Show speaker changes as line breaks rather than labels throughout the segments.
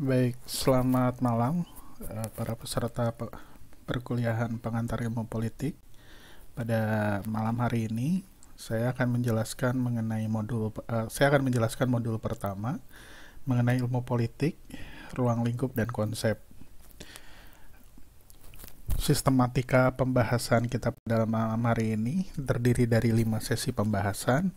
Baik, selamat malam eh, para peserta perkuliahan pengantar ilmu politik. Pada malam hari ini, saya akan menjelaskan mengenai modul eh, saya akan menjelaskan modul pertama mengenai ilmu politik, ruang lingkup dan konsep. Sistematika pembahasan kita pada malam hari ini terdiri dari lima sesi pembahasan,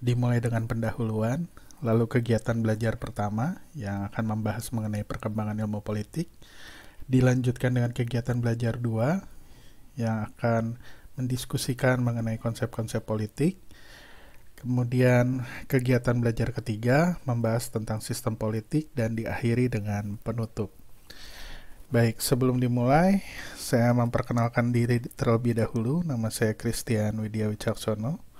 dimulai dengan pendahuluan, lalu kegiatan belajar pertama yang akan membahas mengenai perkembangan ilmu politik, dilanjutkan dengan kegiatan belajar 2 yang akan mendiskusikan mengenai konsep-konsep politik. Kemudian kegiatan belajar ketiga membahas tentang sistem politik dan diakhiri dengan penutup. Baik, sebelum dimulai, saya memperkenalkan diri terlebih dahulu. Nama saya Christian Widya Wicaksono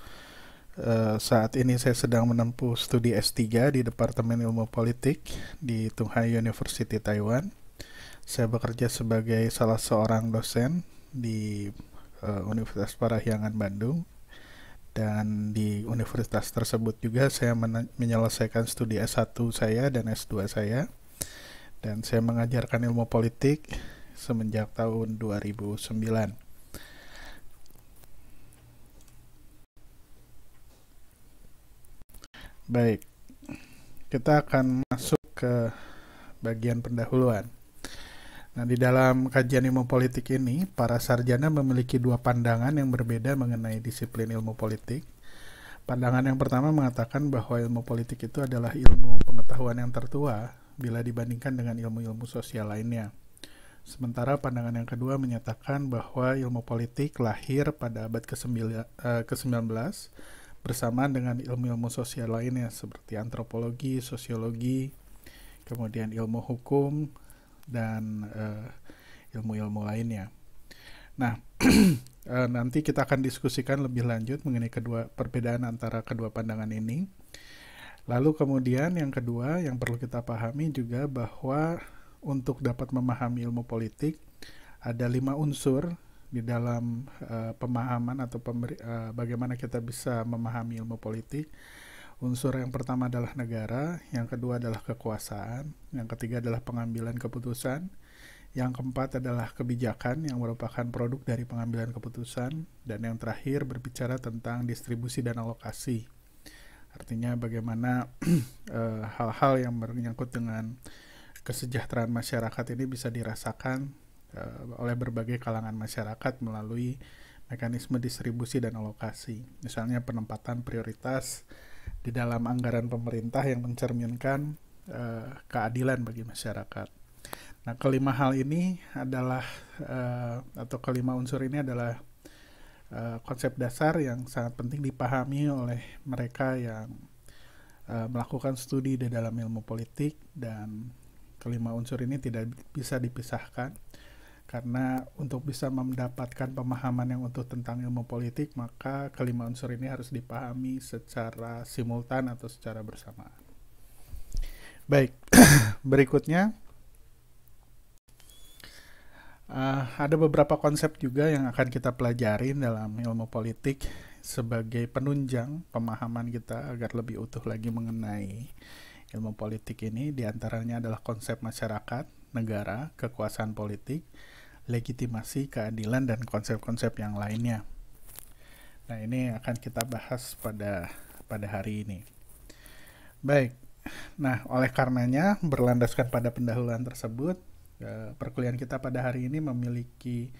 Eh, saat ini saya sedang menempuh studi S3 di Departemen Ilmu Politik di Tunghai University Taiwan. Saya bekerja sebagai salah seorang dosen di uh, Universitas Parahyangan Bandung dan di universitas tersebut juga saya men menyelesaikan studi S1 saya dan S2 saya. Dan saya mengajarkan ilmu politik semenjak tahun 2009. Baik, kita akan masuk ke bagian pendahuluan. Nah, di dalam kajian ilmu politik ini, para sarjana memiliki dua pandangan yang berbeda mengenai disiplin ilmu politik. Pandangan yang pertama mengatakan bahwa ilmu politik itu adalah ilmu pengetahuan yang tertua bila dibandingkan dengan ilmu-ilmu sosial lainnya. Sementara pandangan yang kedua menyatakan bahwa ilmu politik lahir pada abad ke-19 bersamaan dengan ilmu-ilmu sosial lainnya seperti antropologi, sosiologi, kemudian ilmu hukum dan uh, ilmu-ilmu lainnya. Nah, eh, nanti kita akan diskusikan lebih lanjut mengenai kedua perbedaan antara kedua pandangan ini. Lalu kemudian yang kedua yang perlu kita pahami juga bahwa untuk dapat memahami ilmu politik ada lima unsur di dalam uh, pemahaman atau pemberi, uh, bagaimana kita bisa memahami ilmu politik. Unsur yang pertama adalah negara, yang kedua adalah kekuasaan, yang ketiga adalah pengambilan keputusan, yang keempat adalah kebijakan yang merupakan produk dari pengambilan keputusan, dan yang terakhir berbicara tentang distribusi dan alokasi. Artinya bagaimana eh, hal-hal uh, yang menyangkut dengan kesejahteraan masyarakat ini bisa dirasakan Eh, oleh berbagai kalangan masyarakat melalui mekanisme distribusi dan alokasi. Misalnya penempatan prioritas di dalam anggaran pemerintah yang mencerminkan uh, keadilan bagi masyarakat. Nah, kelima hal ini adalah uh, atau kelima unsur ini adalah uh, konsep dasar yang sangat penting dipahami oleh mereka yang uh, melakukan studi di dalam ilmu politik dan kelima unsur ini tidak bisa dipisahkan karena untuk bisa mendapatkan pemahaman yang utuh tentang ilmu politik maka kelima unsur ini harus dipahami secara simultan atau secara bersamaan. Baik, berikutnya uh, ada beberapa konsep juga yang akan kita pelajari dalam ilmu politik sebagai penunjang pemahaman kita agar lebih utuh lagi mengenai ilmu politik ini diantaranya adalah konsep masyarakat, negara, kekuasaan politik, legitimasi, keadilan, dan konsep-konsep yang lainnya. Nah, ini akan kita bahas pada pada hari ini. Baik. Nah, oleh karenanya berlandaskan pada pendahuluan tersebut, eh, perkuliahan kita pada hari ini memiliki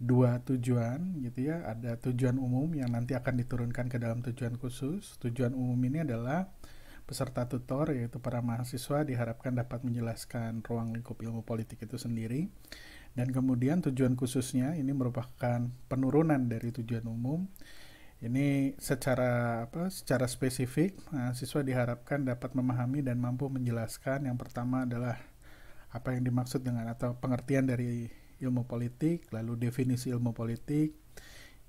dua tujuan gitu ya. Ada tujuan umum yang nanti akan diturunkan ke dalam tujuan khusus. Tujuan umum ini adalah peserta tutor yaitu para mahasiswa diharapkan dapat menjelaskan ruang lingkup ilmu politik itu sendiri dan kemudian tujuan khususnya ini merupakan penurunan dari tujuan umum. Ini secara apa? Secara spesifik nah, siswa diharapkan dapat memahami dan mampu menjelaskan yang pertama adalah apa yang dimaksud dengan atau pengertian dari ilmu politik, lalu definisi ilmu politik.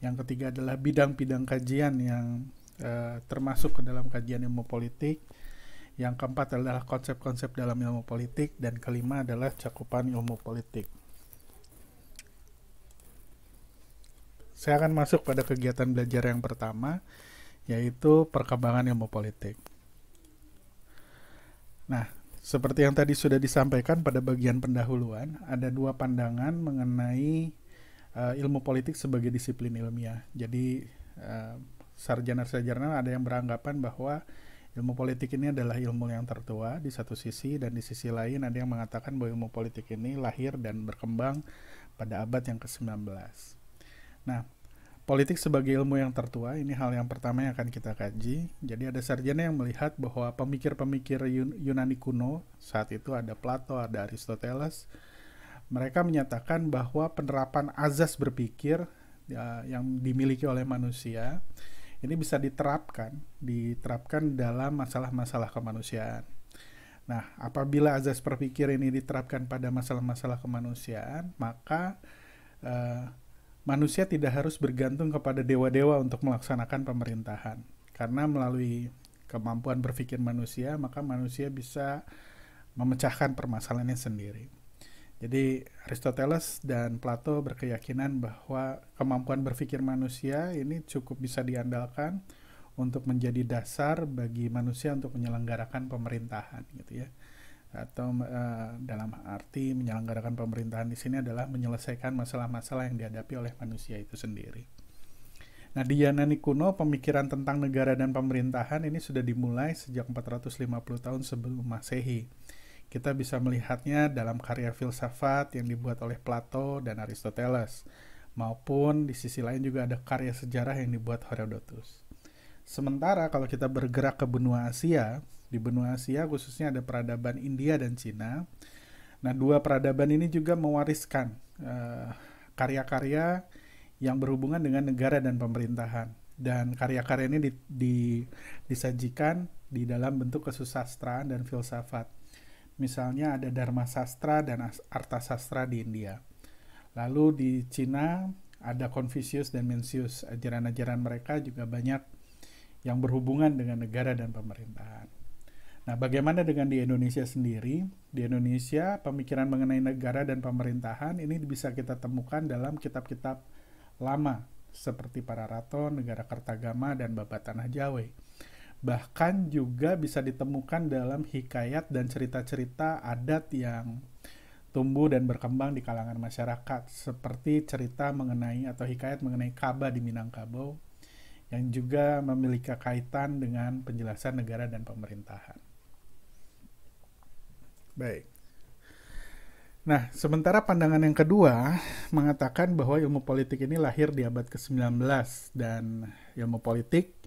Yang ketiga adalah bidang-bidang kajian yang eh, termasuk ke dalam kajian ilmu politik. Yang keempat adalah konsep-konsep dalam ilmu politik dan kelima adalah cakupan ilmu politik. saya akan masuk pada kegiatan belajar yang pertama, yaitu perkembangan ilmu politik. Nah, seperti yang tadi sudah disampaikan pada bagian pendahuluan, ada dua pandangan mengenai uh, ilmu politik sebagai disiplin ilmiah. Jadi, uh, sarjana-sarjana ada yang beranggapan bahwa ilmu politik ini adalah ilmu yang tertua di satu sisi dan di sisi lain ada yang mengatakan bahwa ilmu politik ini lahir dan berkembang pada abad yang ke-19. Nah, politik sebagai ilmu yang tertua ini hal yang pertama yang akan kita kaji. Jadi ada sarjana yang melihat bahwa pemikir-pemikir Yunani kuno saat itu ada Plato, ada Aristoteles. Mereka menyatakan bahwa penerapan azas berpikir ya, yang dimiliki oleh manusia ini bisa diterapkan, diterapkan dalam masalah-masalah kemanusiaan. Nah, apabila azas berpikir ini diterapkan pada masalah-masalah kemanusiaan, maka eh, manusia tidak harus bergantung kepada dewa-dewa untuk melaksanakan pemerintahan. Karena melalui kemampuan berpikir manusia, maka manusia bisa memecahkan permasalahannya sendiri. Jadi Aristoteles dan Plato berkeyakinan bahwa kemampuan berpikir manusia ini cukup bisa diandalkan untuk menjadi dasar bagi manusia untuk menyelenggarakan pemerintahan gitu ya atau uh, dalam arti menyelenggarakan pemerintahan di sini adalah menyelesaikan masalah-masalah yang dihadapi oleh manusia itu sendiri. Nah, di Yunani kuno pemikiran tentang negara dan pemerintahan ini sudah dimulai sejak 450 tahun sebelum Masehi. Kita bisa melihatnya dalam karya filsafat yang dibuat oleh Plato dan Aristoteles, maupun di sisi lain juga ada karya sejarah yang dibuat Herodotus. Sementara kalau kita bergerak ke benua Asia, di benua Asia khususnya ada peradaban India dan Cina. Nah, dua peradaban ini juga mewariskan karya eh, karya-karya yang berhubungan dengan negara dan pemerintahan dan karya-karya ini di, di, disajikan di dalam bentuk kesusastraan dan filsafat. Misalnya ada Dharma Sastra dan Arta Sastra di India. Lalu di Cina ada Confucius dan Mencius. Ajaran-ajaran mereka juga banyak yang berhubungan dengan negara dan pemerintahan. Nah, bagaimana dengan di Indonesia sendiri? Di Indonesia, pemikiran mengenai negara dan pemerintahan ini bisa kita temukan dalam kitab-kitab lama seperti para Pararaton, Negara Kertagama, dan Babat Tanah Jawa. Bahkan juga bisa ditemukan dalam hikayat dan cerita-cerita adat yang tumbuh dan berkembang di kalangan masyarakat, seperti cerita mengenai atau hikayat mengenai Kaba di Minangkabau, yang juga memiliki kaitan dengan penjelasan negara dan pemerintahan. Baik. Nah, sementara pandangan yang kedua mengatakan bahwa ilmu politik ini lahir di abad ke-19 dan ilmu politik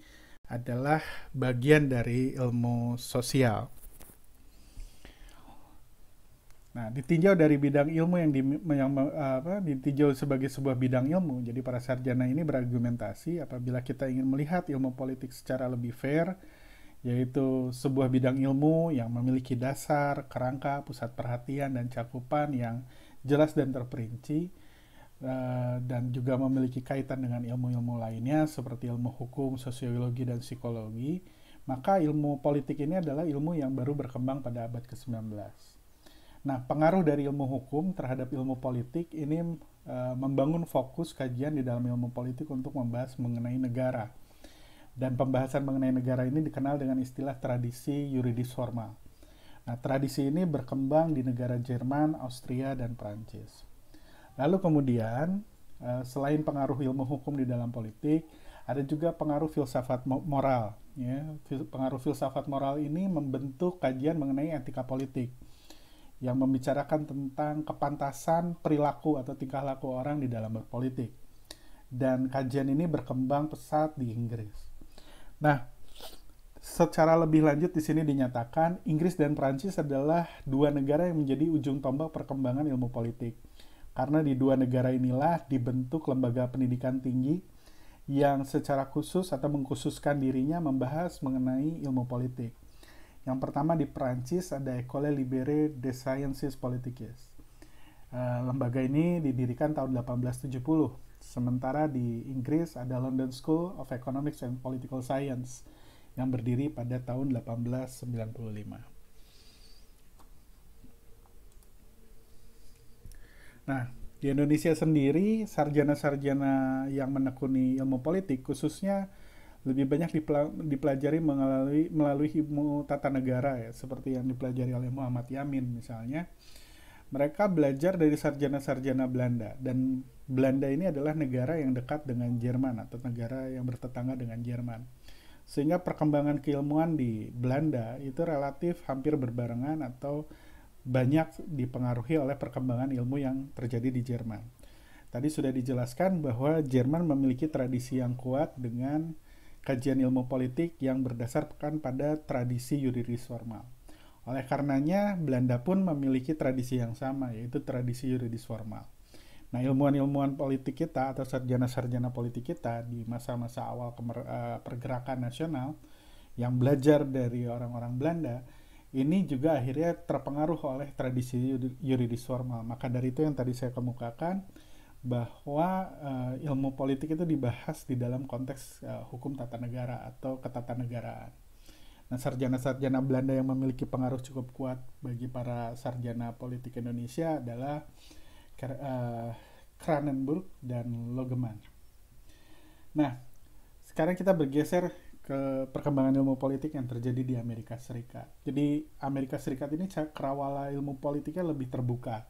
adalah bagian dari ilmu sosial. Nah, ditinjau dari bidang ilmu yang, di, yang apa, ditinjau sebagai sebuah bidang ilmu. Jadi para sarjana ini berargumentasi apabila kita ingin melihat ilmu politik secara lebih fair, yaitu sebuah bidang ilmu yang memiliki dasar, kerangka, pusat perhatian, dan cakupan yang jelas dan terperinci, eh, dan juga memiliki kaitan dengan ilmu-ilmu lainnya seperti ilmu hukum, sosiologi, dan psikologi, maka ilmu politik ini adalah ilmu yang baru berkembang pada abad ke-19. Nah, pengaruh dari ilmu hukum terhadap ilmu politik ini eh, membangun fokus kajian di dalam ilmu politik untuk membahas mengenai negara dan pembahasan mengenai negara ini dikenal dengan istilah tradisi yuridis formal. Nah, tradisi ini berkembang di negara Jerman, Austria, dan Prancis. Lalu kemudian, eh, selain pengaruh ilmu hukum di dalam politik, ada juga pengaruh filsafat moral. Ya. Pengaruh filsafat moral ini membentuk kajian mengenai etika politik yang membicarakan tentang kepantasan perilaku atau tingkah laku orang di dalam berpolitik. Dan kajian ini berkembang pesat di Inggris. Nah, secara lebih lanjut di sini dinyatakan Inggris dan Prancis adalah dua negara yang menjadi ujung tombak perkembangan ilmu politik. Karena di dua negara inilah dibentuk lembaga pendidikan tinggi yang secara khusus atau mengkhususkan dirinya membahas mengenai ilmu politik. Yang pertama di Prancis ada Ecole Libere des Sciences Politiques. Eh, lembaga ini didirikan tahun 1870 Sementara di Inggris ada London School of Economics and Political Science yang berdiri pada tahun 1895. Nah, di Indonesia sendiri sarjana-sarjana yang menekuni ilmu politik khususnya lebih banyak dipelajari melalui melalui ilmu tata negara ya seperti yang dipelajari oleh Muhammad Yamin misalnya mereka belajar dari sarjana-sarjana Belanda dan Belanda ini adalah negara yang dekat dengan Jerman atau negara yang bertetangga dengan Jerman. Sehingga perkembangan keilmuan di Belanda itu relatif hampir berbarengan atau banyak dipengaruhi oleh perkembangan ilmu yang terjadi di Jerman. Tadi sudah dijelaskan bahwa Jerman memiliki tradisi yang kuat dengan kajian ilmu politik yang berdasarkan pada tradisi yuridis formal. Oleh karenanya, Belanda pun memiliki tradisi yang sama, yaitu tradisi yuridis formal. Nah, ilmuwan-ilmuwan politik kita atau sarjana-sarjana politik kita di masa-masa awal kemer, uh, pergerakan nasional yang belajar dari orang-orang Belanda ini juga akhirnya terpengaruh oleh tradisi yuridis formal. Maka dari itu yang tadi saya kemukakan bahwa uh, ilmu politik itu dibahas di dalam konteks uh, hukum tata negara atau ketatanegaraan. Nah, sarjana-sarjana Belanda yang memiliki pengaruh cukup kuat bagi para sarjana politik Indonesia adalah uh, Eh, Kranenburg dan Logeman. Nah, sekarang kita bergeser ke perkembangan ilmu politik yang terjadi di Amerika Serikat. Jadi Amerika Serikat ini kerawala ilmu politiknya lebih terbuka,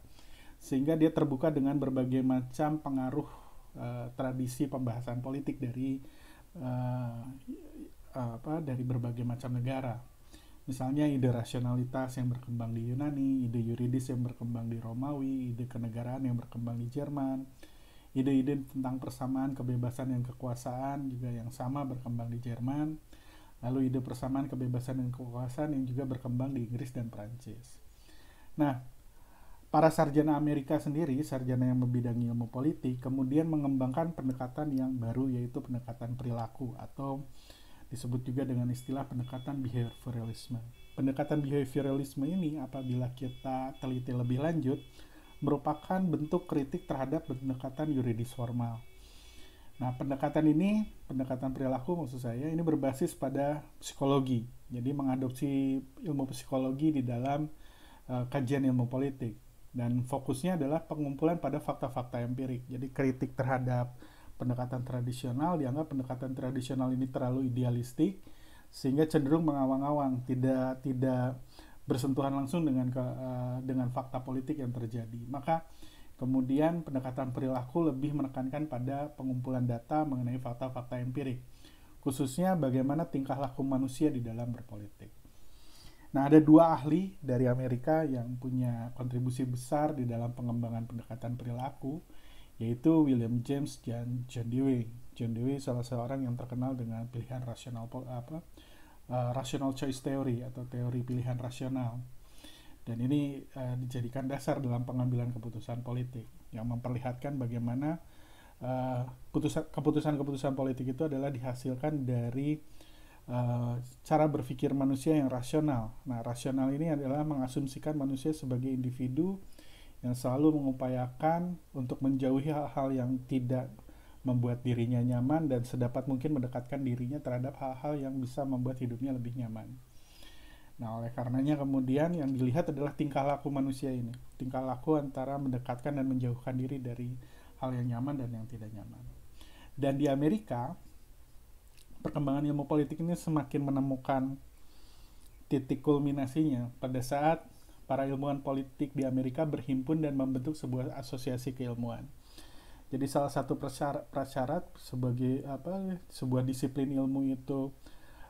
sehingga dia terbuka dengan berbagai macam pengaruh uh, tradisi pembahasan politik dari uh, apa dari berbagai macam negara. Misalnya ide rasionalitas yang berkembang di Yunani, ide yuridis yang berkembang di Romawi, ide kenegaraan yang berkembang di Jerman, ide-ide tentang persamaan kebebasan dan kekuasaan juga yang sama berkembang di Jerman, lalu ide persamaan kebebasan dan kekuasaan yang juga berkembang di Inggris dan Prancis. Nah, para sarjana Amerika sendiri, sarjana yang membidangi ilmu politik, kemudian mengembangkan pendekatan yang baru yaitu pendekatan perilaku atau disebut juga dengan istilah pendekatan behavioralisme. Pendekatan behavioralisme ini apabila kita teliti lebih lanjut merupakan bentuk kritik terhadap pendekatan yuridis formal. Nah, pendekatan ini, pendekatan perilaku maksud saya, ini berbasis pada psikologi. Jadi mengadopsi ilmu psikologi di dalam uh, kajian ilmu politik dan fokusnya adalah pengumpulan pada fakta-fakta empirik. Jadi kritik terhadap pendekatan tradisional dianggap pendekatan tradisional ini terlalu idealistik sehingga cenderung mengawang-awang tidak tidak bersentuhan langsung dengan ke, uh, dengan fakta politik yang terjadi maka kemudian pendekatan perilaku lebih menekankan pada pengumpulan data mengenai fakta-fakta empirik khususnya bagaimana tingkah laku manusia di dalam berpolitik Nah, ada dua ahli dari Amerika yang punya kontribusi besar di dalam pengembangan pendekatan perilaku yaitu William James dan John Dewey. John Dewey salah seorang yang terkenal dengan pilihan rasional apa uh, rational choice theory atau teori pilihan rasional. Dan ini uh, dijadikan dasar dalam pengambilan keputusan politik yang memperlihatkan bagaimana eh, keputusan keputusan-keputusan politik itu adalah dihasilkan dari cara berpikir manusia yang rasional. Nah, rasional ini adalah mengasumsikan manusia sebagai individu yang selalu mengupayakan untuk menjauhi hal-hal yang tidak membuat dirinya nyaman dan sedapat mungkin mendekatkan dirinya terhadap hal-hal yang bisa membuat hidupnya lebih nyaman. Nah, oleh karenanya kemudian yang dilihat adalah tingkah laku manusia ini. Tingkah laku antara mendekatkan dan menjauhkan diri dari hal yang nyaman dan yang tidak nyaman. Dan di Amerika, perkembangan ilmu politik ini semakin menemukan titik kulminasinya pada saat para ilmuwan politik di Amerika berhimpun dan membentuk sebuah asosiasi keilmuan. Jadi salah satu prasyarat, sebagai apa sebuah disiplin ilmu itu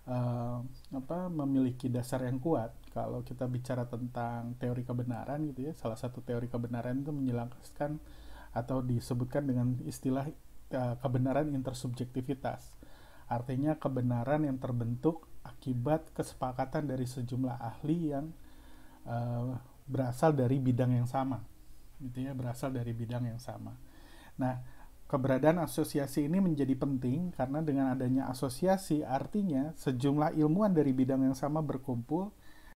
uh, apa memiliki dasar yang kuat. Kalau kita bicara tentang teori kebenaran gitu ya, salah satu teori kebenaran itu menjelaskan atau disebutkan dengan istilah uh, kebenaran intersubjektivitas. Artinya kebenaran yang terbentuk akibat kesepakatan dari sejumlah ahli yang Eh, berasal dari bidang yang sama gitu ya berasal dari bidang yang sama nah keberadaan asosiasi ini menjadi penting karena dengan adanya asosiasi artinya sejumlah ilmuwan dari bidang yang sama berkumpul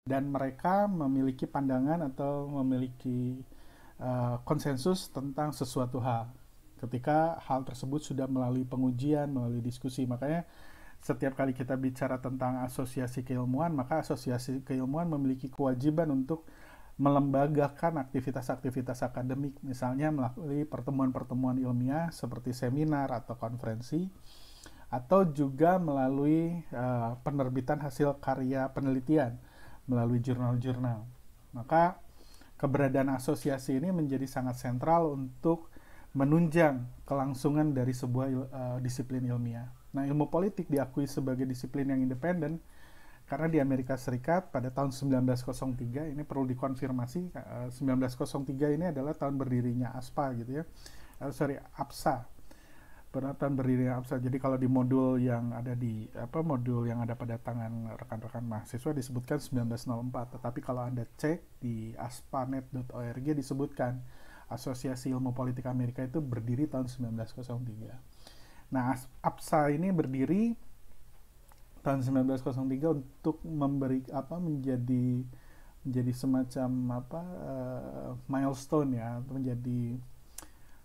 dan mereka memiliki pandangan atau memiliki uh, konsensus tentang sesuatu hal ketika hal tersebut sudah melalui pengujian melalui diskusi makanya setiap kali kita bicara tentang asosiasi keilmuan, maka asosiasi keilmuan memiliki kewajiban untuk melembagakan aktivitas-aktivitas akademik, misalnya melalui pertemuan-pertemuan ilmiah seperti seminar atau konferensi, atau juga melalui uh, penerbitan hasil karya penelitian melalui jurnal-jurnal. Maka keberadaan asosiasi ini menjadi sangat sentral untuk menunjang kelangsungan dari sebuah uh, disiplin ilmiah. Nah, ilmu politik diakui sebagai disiplin yang independen karena di Amerika Serikat pada tahun 1903 ini perlu dikonfirmasi 1903 eh, ini adalah tahun berdirinya ASPA gitu ya. Uh, sorry, APSA. tahun berdirinya APSA. Jadi kalau di modul yang ada di apa modul yang ada pada tangan rekan-rekan mahasiswa disebutkan 1904, tetapi kalau Anda cek di aspanet.org disebutkan Asosiasi Ilmu Politik Amerika itu berdiri tahun 1903. Nah, APSA ini berdiri tahun 1903 untuk memberi apa menjadi menjadi semacam apa uh, milestone ya, menjadi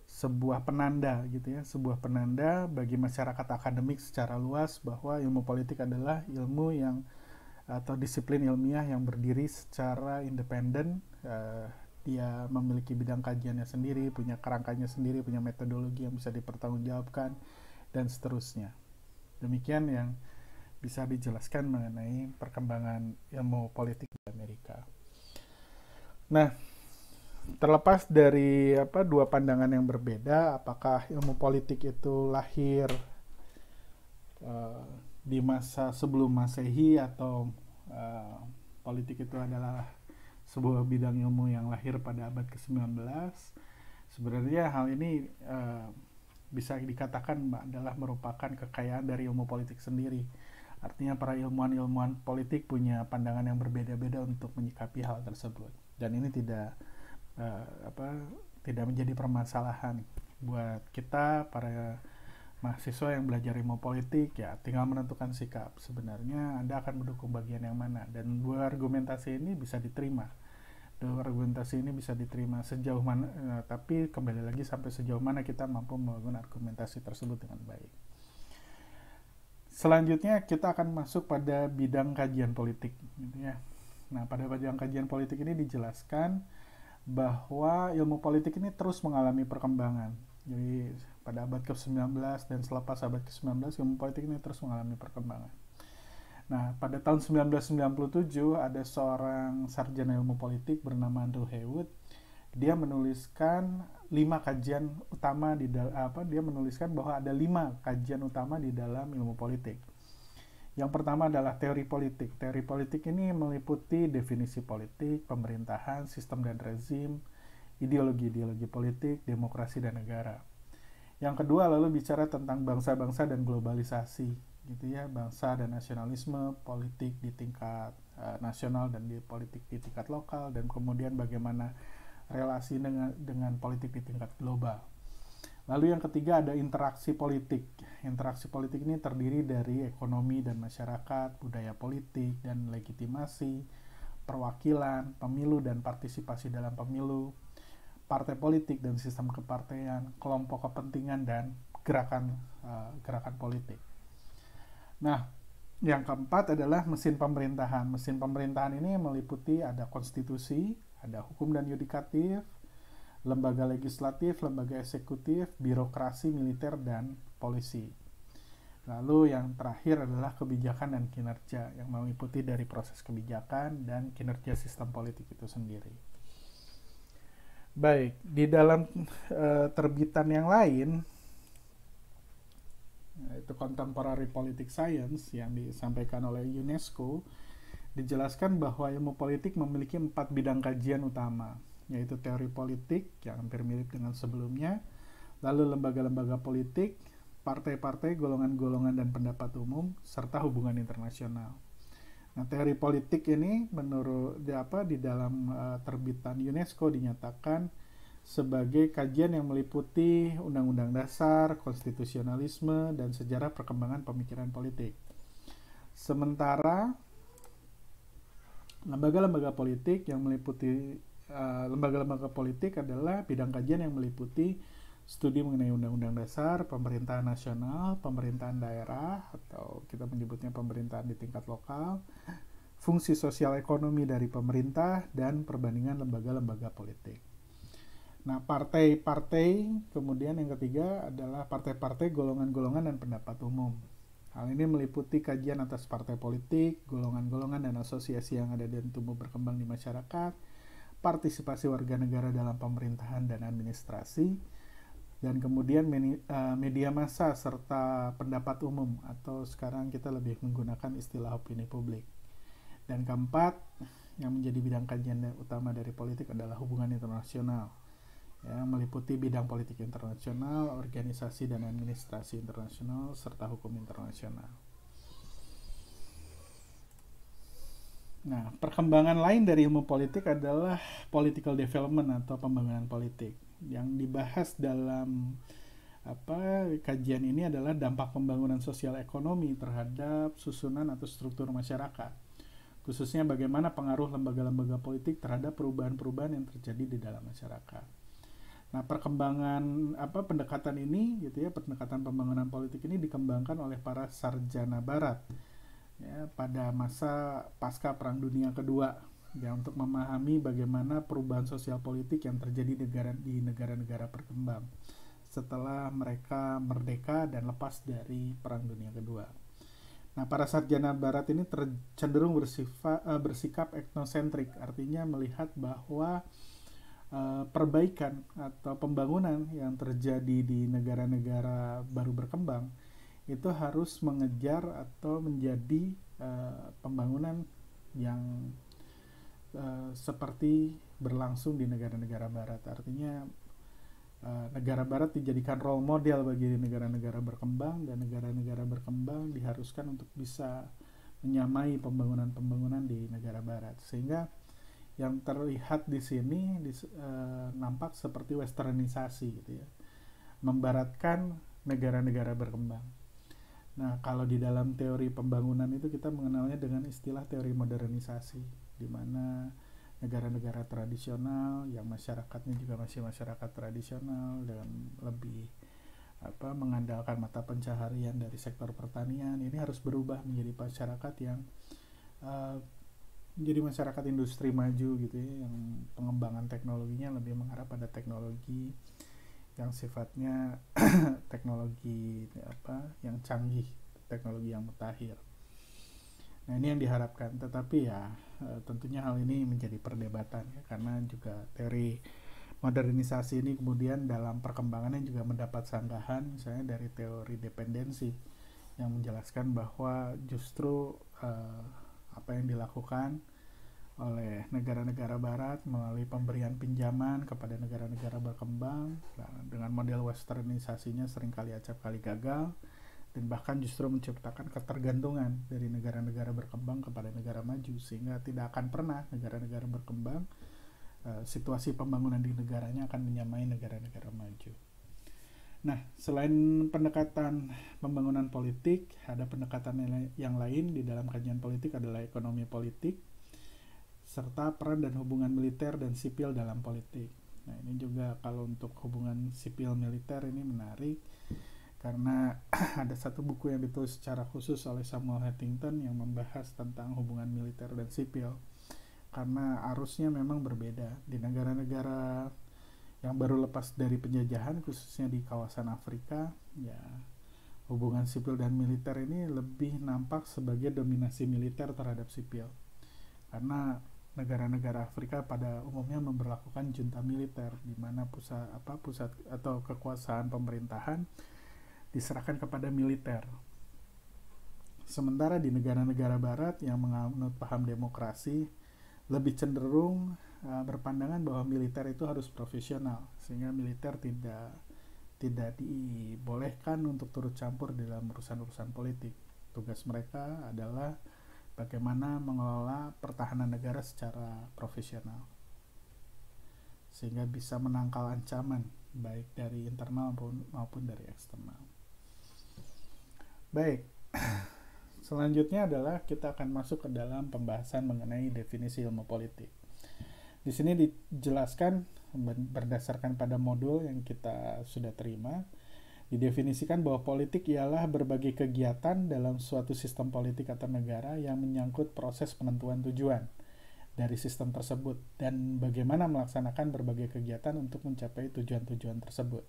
sebuah penanda gitu ya, sebuah penanda bagi masyarakat akademik secara luas bahwa ilmu politik adalah ilmu yang atau disiplin ilmiah yang berdiri secara independen, uh, dia memiliki bidang kajiannya sendiri, punya kerangkanya sendiri, punya metodologi yang bisa dipertanggungjawabkan dan seterusnya. Demikian yang bisa dijelaskan mengenai perkembangan ilmu politik di Amerika. Nah, terlepas dari apa dua pandangan yang berbeda, apakah ilmu politik itu lahir uh, di masa sebelum Masehi atau uh, politik itu adalah sebuah bidang ilmu yang lahir pada abad ke-19? Sebenarnya hal ini uh, bisa dikatakan adalah merupakan kekayaan dari ilmu politik sendiri. Artinya para ilmuwan-ilmuwan politik punya pandangan yang berbeda-beda untuk menyikapi hal tersebut. Dan ini tidak uh, apa tidak menjadi permasalahan buat kita para mahasiswa yang belajar ilmu politik ya tinggal menentukan sikap sebenarnya Anda akan mendukung bagian yang mana dan dua argumentasi ini bisa diterima bahwa gitu. argumentasi ini bisa diterima sejauh mana eh, tapi kembali lagi sampai sejauh mana kita mampu membangun argumentasi tersebut dengan baik. Selanjutnya kita akan masuk pada bidang kajian politik gitu ya. Nah, pada bidang kajian politik ini dijelaskan bahwa ilmu politik ini terus mengalami perkembangan. Jadi pada abad ke-19 dan selepas abad ke-19 ilmu politik ini terus mengalami perkembangan Nah, pada tahun 1997 ada seorang sarjana ilmu politik bernama Andrew Haywood. Dia menuliskan lima kajian utama di apa dia menuliskan bahwa ada lima kajian utama di dalam ilmu politik. Yang pertama adalah teori politik. Teori politik ini meliputi definisi politik, pemerintahan, sistem dan rezim, ideologi-ideologi politik, demokrasi dan negara. Yang kedua lalu bicara tentang bangsa-bangsa dan globalisasi gitu ya bangsa dan nasionalisme politik di tingkat uh, nasional dan di politik di tingkat lokal dan kemudian bagaimana relasi dengan dengan politik di tingkat global lalu yang ketiga ada interaksi politik interaksi politik ini terdiri dari ekonomi dan masyarakat budaya politik dan legitimasi perwakilan pemilu dan partisipasi dalam pemilu partai politik dan sistem kepartaian kelompok kepentingan dan gerakan uh, gerakan politik Nah, yang keempat adalah mesin pemerintahan. Mesin pemerintahan ini meliputi ada konstitusi, ada hukum dan yudikatif, lembaga legislatif, lembaga eksekutif, birokrasi, militer, dan polisi. Lalu yang terakhir adalah kebijakan dan kinerja yang meliputi dari proses kebijakan dan kinerja sistem politik itu sendiri. Baik, di dalam e, terbitan yang lain itu Contemporary Politics Science yang disampaikan oleh UNESCO dijelaskan bahwa ilmu politik memiliki empat bidang kajian utama yaitu teori politik yang hampir mirip dengan sebelumnya lalu lembaga-lembaga politik partai-partai golongan-golongan dan pendapat umum serta hubungan internasional Nah, teori politik ini menurut di apa di dalam uh, terbitan UNESCO dinyatakan sebagai kajian yang meliputi undang-undang dasar, konstitusionalisme, dan sejarah perkembangan pemikiran politik. Sementara lembaga-lembaga politik yang meliputi eh, lembaga-lembaga uh, politik adalah bidang kajian yang meliputi studi mengenai undang-undang dasar, pemerintahan nasional, pemerintahan daerah atau kita menyebutnya pemerintahan di tingkat lokal, fungsi sosial ekonomi dari pemerintah dan perbandingan lembaga-lembaga politik. Nah, partai-partai kemudian yang ketiga adalah partai-partai, golongan-golongan, dan pendapat umum. Hal ini meliputi kajian atas partai politik, golongan-golongan, dan asosiasi yang ada dan tumbuh berkembang di masyarakat, partisipasi warga negara dalam pemerintahan dan administrasi, dan kemudian eh, media massa serta pendapat umum atau sekarang kita lebih menggunakan istilah opini publik. Dan keempat, yang menjadi bidang kajian utama dari politik adalah hubungan internasional yang meliputi bidang politik internasional, organisasi dan administrasi internasional, serta hukum internasional. Nah, perkembangan lain dari ilmu politik adalah political development atau pembangunan politik. Yang dibahas dalam apa kajian ini adalah dampak pembangunan sosial ekonomi terhadap susunan atau struktur masyarakat khususnya bagaimana pengaruh lembaga-lembaga politik terhadap perubahan-perubahan yang terjadi di dalam masyarakat. Nah, perkembangan apa pendekatan ini gitu ya, pendekatan pembangunan politik ini dikembangkan oleh para sarjana barat ya pada masa pasca Perang Dunia Kedua ya untuk memahami bagaimana perubahan sosial politik yang terjadi negara di negara-negara berkembang setelah mereka merdeka dan lepas dari Perang Dunia Kedua. Nah, para sarjana barat ini cenderung bersifat, eh, bersikap etnosentrik, artinya melihat bahwa Eh, perbaikan atau pembangunan yang terjadi di negara-negara baru berkembang itu harus mengejar atau menjadi uh, pembangunan yang uh, seperti berlangsung di negara-negara barat artinya Uh, negara barat dijadikan role model bagi negara-negara berkembang dan negara-negara berkembang diharuskan untuk bisa menyamai pembangunan-pembangunan di negara barat sehingga yang terlihat di sini di, e, eh, nampak seperti westernisasi gitu ya membaratkan negara-negara berkembang nah kalau di dalam teori pembangunan itu kita mengenalnya dengan istilah teori modernisasi di mana negara-negara tradisional yang masyarakatnya juga masih masyarakat tradisional dengan lebih apa mengandalkan mata pencaharian dari sektor pertanian ini harus berubah menjadi masyarakat yang uh, menjadi masyarakat industri maju gitu ya yang pengembangan teknologinya lebih mengarah pada teknologi yang sifatnya teknologi apa yang canggih teknologi yang mutakhir nah ini yang diharapkan tetapi ya e, tentunya hal ini menjadi perdebatan ya karena juga teori modernisasi ini kemudian dalam perkembangannya juga mendapat sanggahan misalnya dari teori dependensi yang menjelaskan bahwa justru uh, apa yang dilakukan oleh negara-negara barat melalui pemberian pinjaman kepada negara-negara berkembang nah, dengan model westernisasinya seringkali acap kali gagal dan bahkan justru menciptakan ketergantungan dari negara-negara berkembang kepada negara maju sehingga tidak akan pernah negara-negara berkembang eh, situasi pembangunan di negaranya akan menyamai negara-negara maju. Nah, selain pendekatan pembangunan politik, ada pendekatan yang lain di dalam kajian politik adalah ekonomi politik serta peran dan hubungan militer dan sipil dalam politik. Nah, ini juga kalau untuk hubungan sipil militer ini menarik karena ada satu buku yang ditulis secara khusus oleh Samuel Huntington yang membahas tentang hubungan militer dan sipil. Karena arusnya memang berbeda di negara-negara yang baru lepas dari penjajahan khususnya di kawasan Afrika, ya hubungan sipil dan militer ini lebih nampak sebagai dominasi militer terhadap sipil. Karena negara-negara Afrika pada umumnya memperlakukan junta militer di mana pusat apa pusat atau kekuasaan pemerintahan diserahkan kepada militer. Sementara di negara-negara barat yang menganut paham demokrasi lebih cenderung uh, berpandangan bahwa militer itu harus profesional sehingga militer tidak tidak dibolehkan untuk turut campur dalam urusan-urusan politik. Tugas mereka adalah bagaimana mengelola pertahanan negara secara profesional sehingga bisa menangkal ancaman baik dari internal maupun, dari eksternal. Baik. Selanjutnya adalah kita akan masuk ke dalam pembahasan mengenai definisi ilmu politik. Di sini dijelaskan berdasarkan pada modul yang kita sudah terima Didefinisikan bahwa politik ialah berbagai kegiatan dalam suatu sistem politik atau negara yang menyangkut proses penentuan tujuan dari sistem tersebut dan bagaimana melaksanakan berbagai kegiatan untuk mencapai tujuan-tujuan tersebut.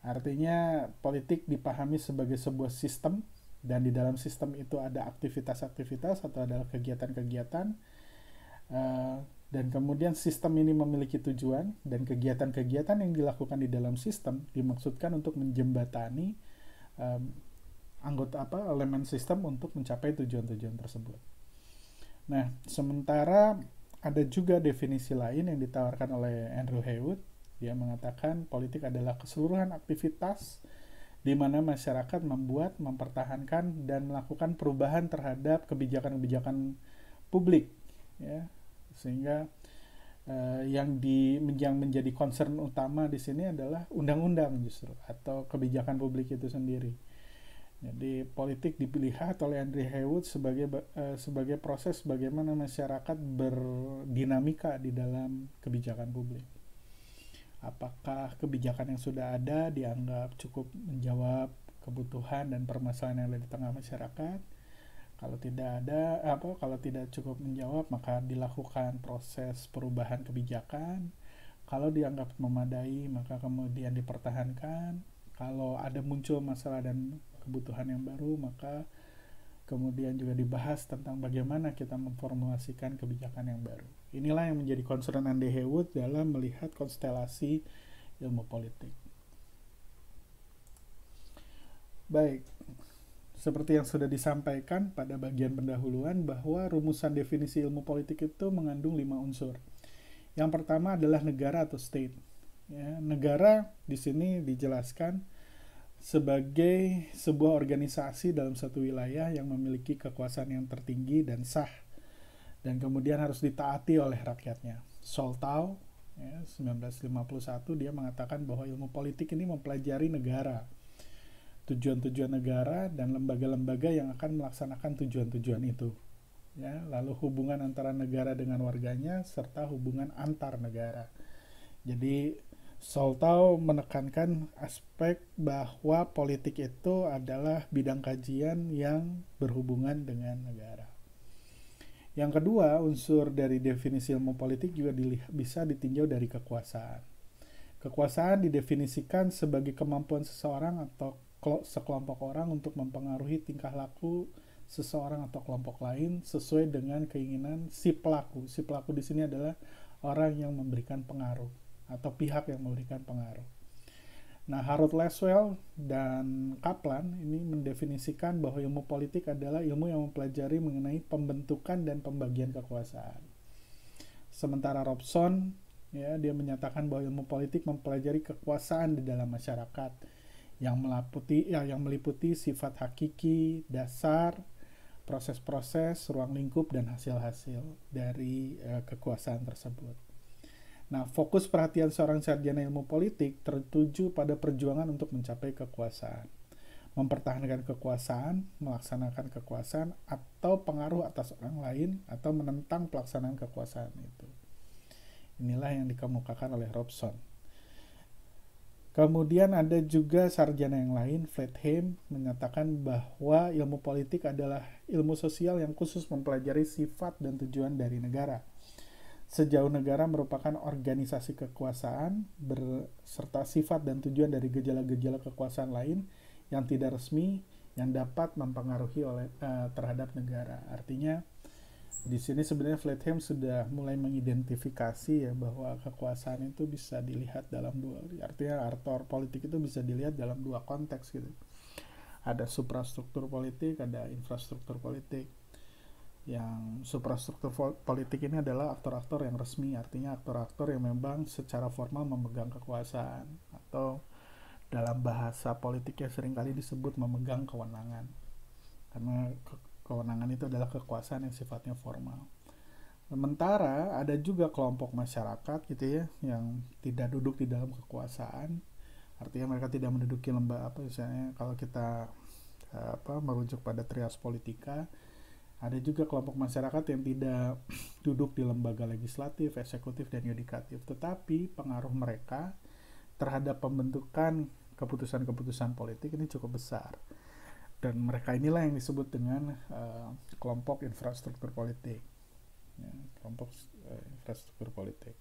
Artinya, politik dipahami sebagai sebuah sistem dan di dalam sistem itu ada aktivitas-aktivitas atau adalah kegiatan-kegiatan eh, dan kemudian sistem ini memiliki tujuan dan kegiatan-kegiatan yang dilakukan di dalam sistem dimaksudkan untuk menjembatani um, anggota apa elemen sistem untuk mencapai tujuan-tujuan tersebut. Nah, sementara ada juga definisi lain yang ditawarkan oleh Andrew Haywood. Dia mengatakan politik adalah keseluruhan aktivitas di mana masyarakat membuat, mempertahankan, dan melakukan perubahan terhadap kebijakan-kebijakan publik. Ya, sehingga uh, yang di yang menjadi concern utama di sini adalah undang-undang justru atau kebijakan publik itu sendiri. Jadi politik dilihat oleh Andre Haywood sebagai uh, sebagai proses bagaimana masyarakat berdinamika di dalam kebijakan publik. Apakah kebijakan yang sudah ada dianggap cukup menjawab kebutuhan dan permasalahan yang ada di tengah masyarakat? Kalau tidak ada apa kalau tidak cukup menjawab maka dilakukan proses perubahan kebijakan. Kalau dianggap memadai maka kemudian dipertahankan. Kalau ada muncul masalah dan kebutuhan yang baru maka kemudian juga dibahas tentang bagaimana kita memformulasikan kebijakan yang baru. Inilah yang menjadi concern Andy Hewood dalam melihat konstelasi ilmu politik. Baik, seperti yang sudah disampaikan pada bagian pendahuluan bahwa rumusan definisi ilmu politik itu mengandung lima unsur. Yang pertama adalah negara atau state. Ya, negara di sini dijelaskan sebagai sebuah organisasi dalam satu wilayah yang memiliki kekuasaan yang tertinggi dan sah dan kemudian harus ditaati oleh rakyatnya. Soltau ya, 1951 dia mengatakan bahwa ilmu politik ini mempelajari negara tujuan-tujuan negara dan lembaga-lembaga yang akan melaksanakan tujuan-tujuan itu. Ya, lalu hubungan antara negara dengan warganya serta hubungan antar negara. Jadi Soltau menekankan aspek bahwa politik itu adalah bidang kajian yang berhubungan dengan negara. Yang kedua, unsur dari definisi ilmu politik juga dilihat, bisa ditinjau dari kekuasaan. Kekuasaan didefinisikan sebagai kemampuan seseorang atau sekelompok orang untuk mempengaruhi tingkah laku seseorang atau kelompok lain sesuai dengan keinginan si pelaku. Si pelaku di sini adalah orang yang memberikan pengaruh atau pihak yang memberikan pengaruh. Nah, Harold Laswell dan Kaplan ini mendefinisikan bahwa ilmu politik adalah ilmu yang mempelajari mengenai pembentukan dan pembagian kekuasaan. Sementara Robson ya dia menyatakan bahwa ilmu politik mempelajari kekuasaan di dalam masyarakat yang meliputi ya, yang meliputi sifat hakiki, dasar, proses-proses, ruang lingkup dan hasil-hasil dari uh, kekuasaan tersebut. Nah, fokus perhatian seorang sarjana ilmu politik tertuju pada perjuangan untuk mencapai kekuasaan, mempertahankan kekuasaan, melaksanakan kekuasaan atau pengaruh atas orang lain atau menentang pelaksanaan kekuasaan itu. Inilah yang dikemukakan oleh Robson Kemudian ada juga sarjana yang lain, Flatheim, menyatakan bahwa ilmu politik adalah ilmu sosial yang khusus mempelajari sifat dan tujuan dari negara. Sejauh negara merupakan organisasi kekuasaan serta sifat dan tujuan dari gejala-gejala kekuasaan lain yang tidak resmi yang dapat mempengaruhi oleh uh, terhadap negara. Artinya di sini sebenarnya Flatham sudah mulai mengidentifikasi ya bahwa kekuasaan itu bisa dilihat dalam dua artinya aktor politik itu bisa dilihat dalam dua konteks gitu ada suprastruktur politik ada infrastruktur politik yang suprastruktur politik ini adalah aktor-aktor yang resmi artinya aktor-aktor yang memang secara formal memegang kekuasaan atau dalam bahasa politiknya seringkali disebut memegang kewenangan karena Kewenangan itu adalah kekuasaan yang sifatnya formal. Sementara ada juga kelompok masyarakat gitu ya yang tidak duduk di dalam kekuasaan. Artinya mereka tidak menduduki lembaga apa misalnya kalau kita eh, apa merujuk pada trias politika ada juga kelompok masyarakat yang tidak duduk di lembaga legislatif, eksekutif dan yudikatif, tetapi pengaruh mereka terhadap pembentukan keputusan-keputusan politik ini cukup besar dan mereka inilah yang disebut dengan uh, kelompok infrastruktur politik ya, kelompok uh, infrastruktur politik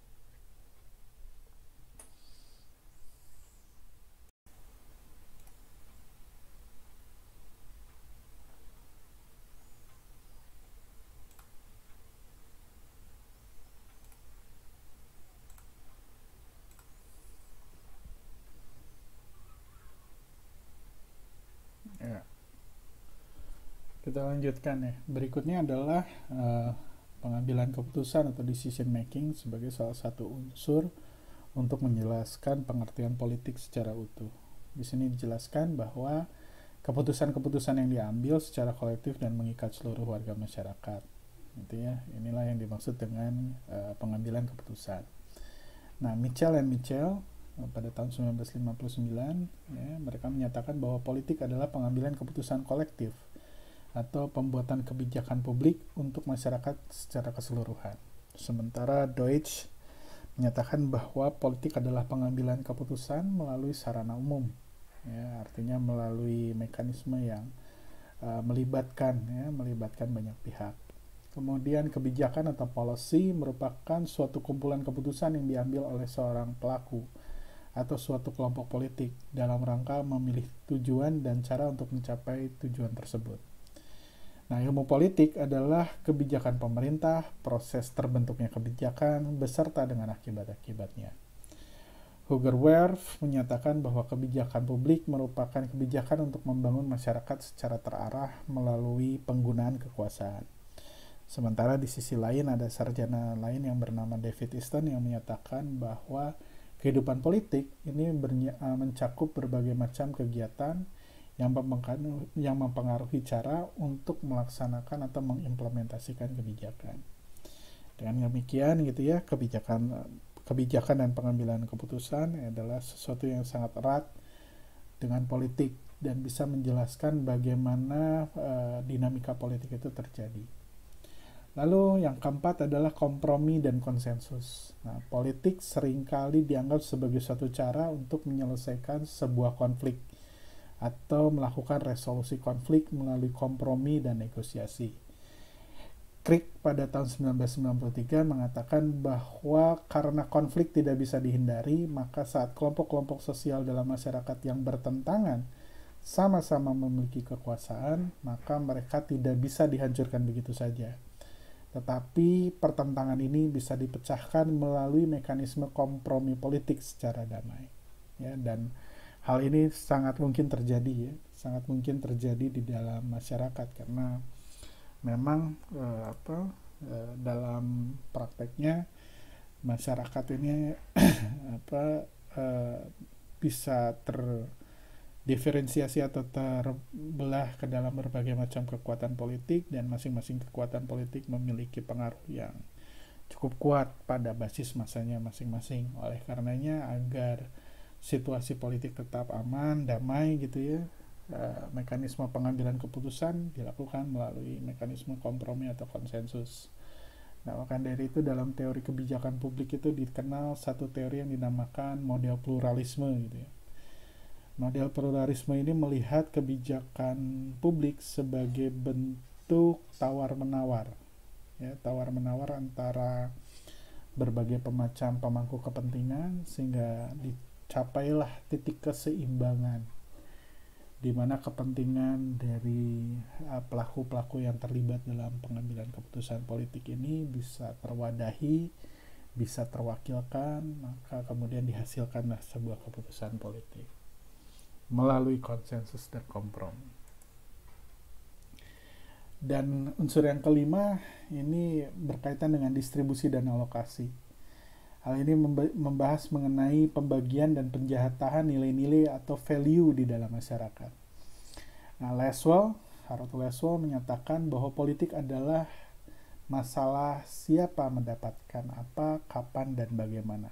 kita lanjutkan ya. Berikutnya adalah uh, pengambilan keputusan atau decision making sebagai salah satu unsur untuk menjelaskan pengertian politik secara utuh. Di sini dijelaskan bahwa keputusan-keputusan yang diambil secara kolektif dan mengikat seluruh warga masyarakat. Gitu ya. Inilah yang dimaksud dengan uh, pengambilan keputusan. Nah, Mitchell and Mitchell eh, pada tahun 1959 ya, mereka menyatakan bahwa politik adalah pengambilan keputusan kolektif atau pembuatan kebijakan publik untuk masyarakat secara keseluruhan. Sementara Deutsch menyatakan bahwa politik adalah pengambilan keputusan melalui sarana umum, ya, artinya melalui mekanisme yang uh, melibatkan ya, melibatkan banyak pihak. Kemudian kebijakan atau policy merupakan suatu kumpulan keputusan yang diambil oleh seorang pelaku atau suatu kelompok politik dalam rangka memilih tujuan dan cara untuk mencapai tujuan tersebut. Nah, ilmu politik adalah kebijakan pemerintah, proses terbentuknya kebijakan, beserta dengan akibat-akibatnya. Werf menyatakan bahwa kebijakan publik merupakan kebijakan untuk membangun masyarakat secara terarah melalui penggunaan kekuasaan. Sementara di sisi lain ada sarjana lain yang bernama David Easton yang menyatakan bahwa kehidupan politik ini eh, mencakup berbagai macam kegiatan yang mempengaruhi, yang mempengaruhi cara untuk melaksanakan atau mengimplementasikan kebijakan. Dengan demikian gitu ya, kebijakan kebijakan dan pengambilan keputusan adalah sesuatu yang sangat erat dengan politik dan bisa menjelaskan bagaimana e, dinamika politik itu terjadi. Lalu yang keempat adalah kompromi dan konsensus. Nah, politik seringkali dianggap sebagai suatu cara untuk menyelesaikan sebuah konflik atau melakukan resolusi konflik melalui kompromi dan negosiasi. Crick pada tahun 1993 mengatakan bahwa karena konflik tidak bisa dihindari, maka saat kelompok-kelompok sosial dalam masyarakat yang bertentangan sama-sama memiliki kekuasaan, maka mereka tidak bisa dihancurkan begitu saja. Tetapi pertentangan ini bisa dipecahkan melalui mekanisme kompromi politik secara damai. Ya, dan hal ini sangat mungkin terjadi ya sangat mungkin terjadi di dalam masyarakat karena memang eh, apa eh, dalam prakteknya masyarakat ini apa eh, bisa terdiferensiasi atau terbelah ke dalam berbagai macam kekuatan politik dan masing-masing kekuatan politik memiliki pengaruh yang cukup kuat pada basis masanya masing-masing oleh karenanya agar situasi politik tetap aman, damai gitu ya. E, mekanisme pengambilan keputusan dilakukan melalui mekanisme kompromi atau konsensus. Nah, maka dari itu dalam teori kebijakan publik itu dikenal satu teori yang dinamakan model pluralisme gitu ya. Model pluralisme ini melihat kebijakan publik sebagai bentuk tawar-menawar. Ya, tawar-menawar antara berbagai pemacam pemangku kepentingan sehingga di capailah titik keseimbangan di mana kepentingan dari eh, pelaku-pelaku yang terlibat dalam pengambilan keputusan politik ini bisa terwadahi, bisa terwakilkan, maka kemudian dihasilkanlah sebuah keputusan politik melalui konsensus dan kompromi. Dan unsur yang kelima ini berkaitan dengan distribusi dan alokasi Hal ini membahas mengenai pembagian dan penjahatan nilai-nilai atau value di dalam masyarakat. Nah, Leswell, Harold Leswell menyatakan bahwa politik adalah masalah siapa mendapatkan apa, kapan dan bagaimana.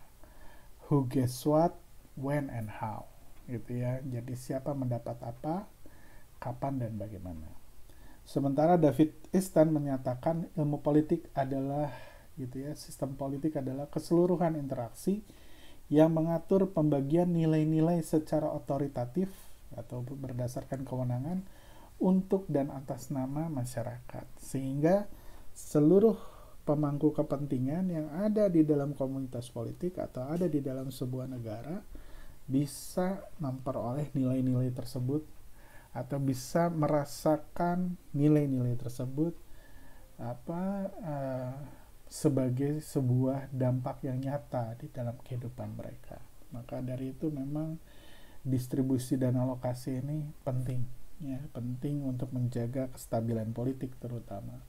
Who gets what, when and how. Gitu ya. Jadi siapa mendapat apa, kapan dan bagaimana. Sementara David Easton menyatakan ilmu politik adalah gitu ya. Sistem politik adalah keseluruhan interaksi yang mengatur pembagian nilai-nilai secara otoritatif atau berdasarkan kewenangan untuk dan atas nama masyarakat. Sehingga seluruh pemangku kepentingan yang ada di dalam komunitas politik atau ada di dalam sebuah negara bisa memperoleh nilai-nilai tersebut atau bisa merasakan nilai-nilai tersebut apa uh, sebagai sebuah dampak yang nyata di dalam kehidupan mereka. Maka dari itu memang distribusi dana alokasi ini penting ya, penting untuk menjaga kestabilan politik terutama.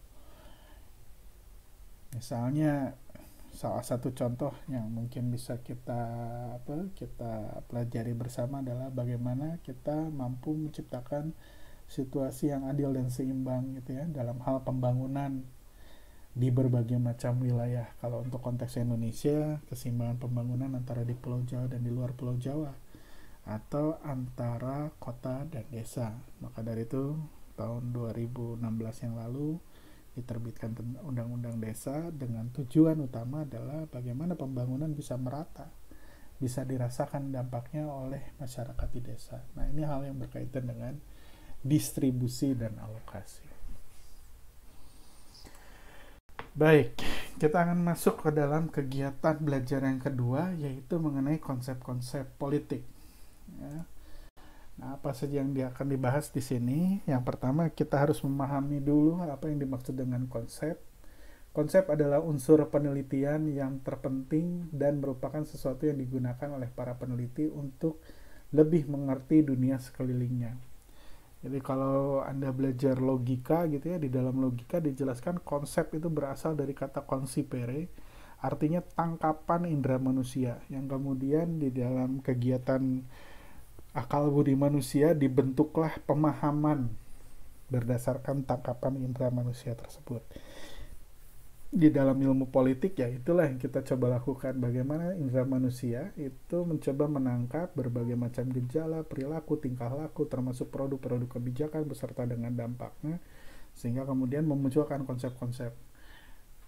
Misalnya salah satu contoh yang mungkin bisa kita apa kita pelajari bersama adalah bagaimana kita mampu menciptakan situasi yang adil dan seimbang gitu ya dalam hal pembangunan di berbagai macam wilayah. Kalau untuk konteks Indonesia, kesimbangan pembangunan antara di Pulau Jawa dan di luar Pulau Jawa atau antara kota dan desa. Maka dari itu tahun 2016 yang lalu diterbitkan undang-undang desa dengan tujuan utama adalah bagaimana pembangunan bisa merata, bisa dirasakan dampaknya oleh masyarakat di desa. Nah, ini hal yang berkaitan dengan distribusi dan alokasi. Baik, kita akan masuk ke dalam kegiatan belajar yang kedua, yaitu mengenai konsep-konsep politik. Ya. Nah, apa saja yang dia akan dibahas di sini? Yang pertama, kita harus memahami dulu apa yang dimaksud dengan konsep. Konsep adalah unsur penelitian yang terpenting dan merupakan sesuatu yang digunakan oleh para peneliti untuk lebih mengerti dunia sekelilingnya jadi kalau Anda belajar logika gitu ya, di dalam logika dijelaskan konsep itu berasal dari kata konsipere, artinya tangkapan indera manusia, yang kemudian di dalam kegiatan akal budi manusia dibentuklah pemahaman berdasarkan tangkapan indera manusia tersebut di dalam ilmu politik ya itulah yang kita coba lakukan bagaimana indera manusia itu mencoba menangkap berbagai macam gejala perilaku tingkah laku termasuk produk-produk kebijakan beserta dengan dampaknya sehingga kemudian memunculkan konsep-konsep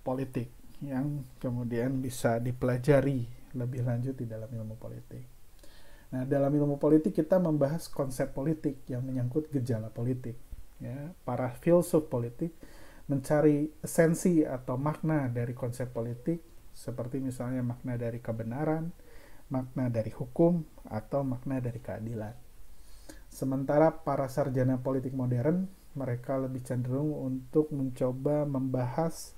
politik yang kemudian bisa dipelajari lebih lanjut di dalam ilmu politik. Nah, dalam ilmu politik kita membahas konsep politik yang menyangkut gejala politik. Ya, para filsuf politik mencari esensi atau makna dari konsep politik seperti misalnya makna dari kebenaran, makna dari hukum, atau makna dari keadilan. Sementara para sarjana politik modern, mereka lebih cenderung untuk mencoba membahas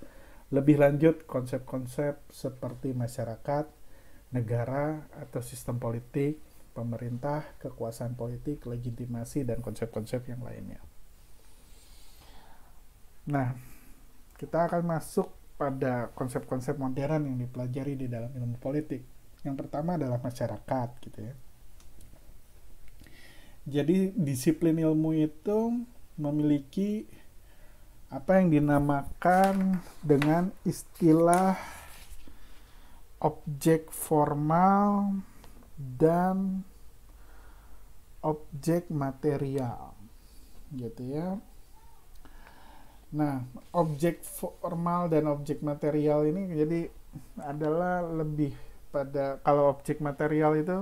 lebih lanjut konsep-konsep seperti masyarakat, negara, atau sistem politik, pemerintah, kekuasaan politik, legitimasi, dan konsep-konsep yang lainnya. Nah, kita akan masuk pada konsep-konsep modern yang dipelajari di dalam ilmu politik. Yang pertama adalah masyarakat, gitu ya. Jadi disiplin ilmu itu memiliki apa yang dinamakan dengan istilah objek formal dan objek material gitu ya Nah, objek formal dan objek material ini jadi adalah lebih pada kalau objek material itu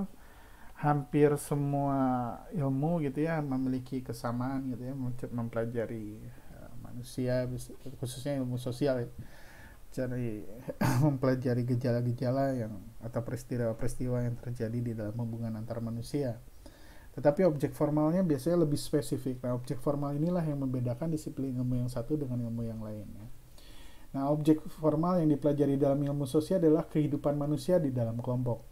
hampir semua ilmu gitu ya memiliki kesamaan gitu ya mempelajari eh, manusia khususnya ilmu sosial ya. cari mempelajari gejala-gejala yang atau peristiwa-peristiwa yang terjadi di dalam hubungan antar manusia tetapi objek formalnya biasanya lebih spesifik. Nah, objek formal inilah yang membedakan disiplin ilmu yang satu dengan ilmu yang lainnya. Nah, objek formal yang dipelajari dalam ilmu sosial adalah kehidupan manusia di dalam kelompok.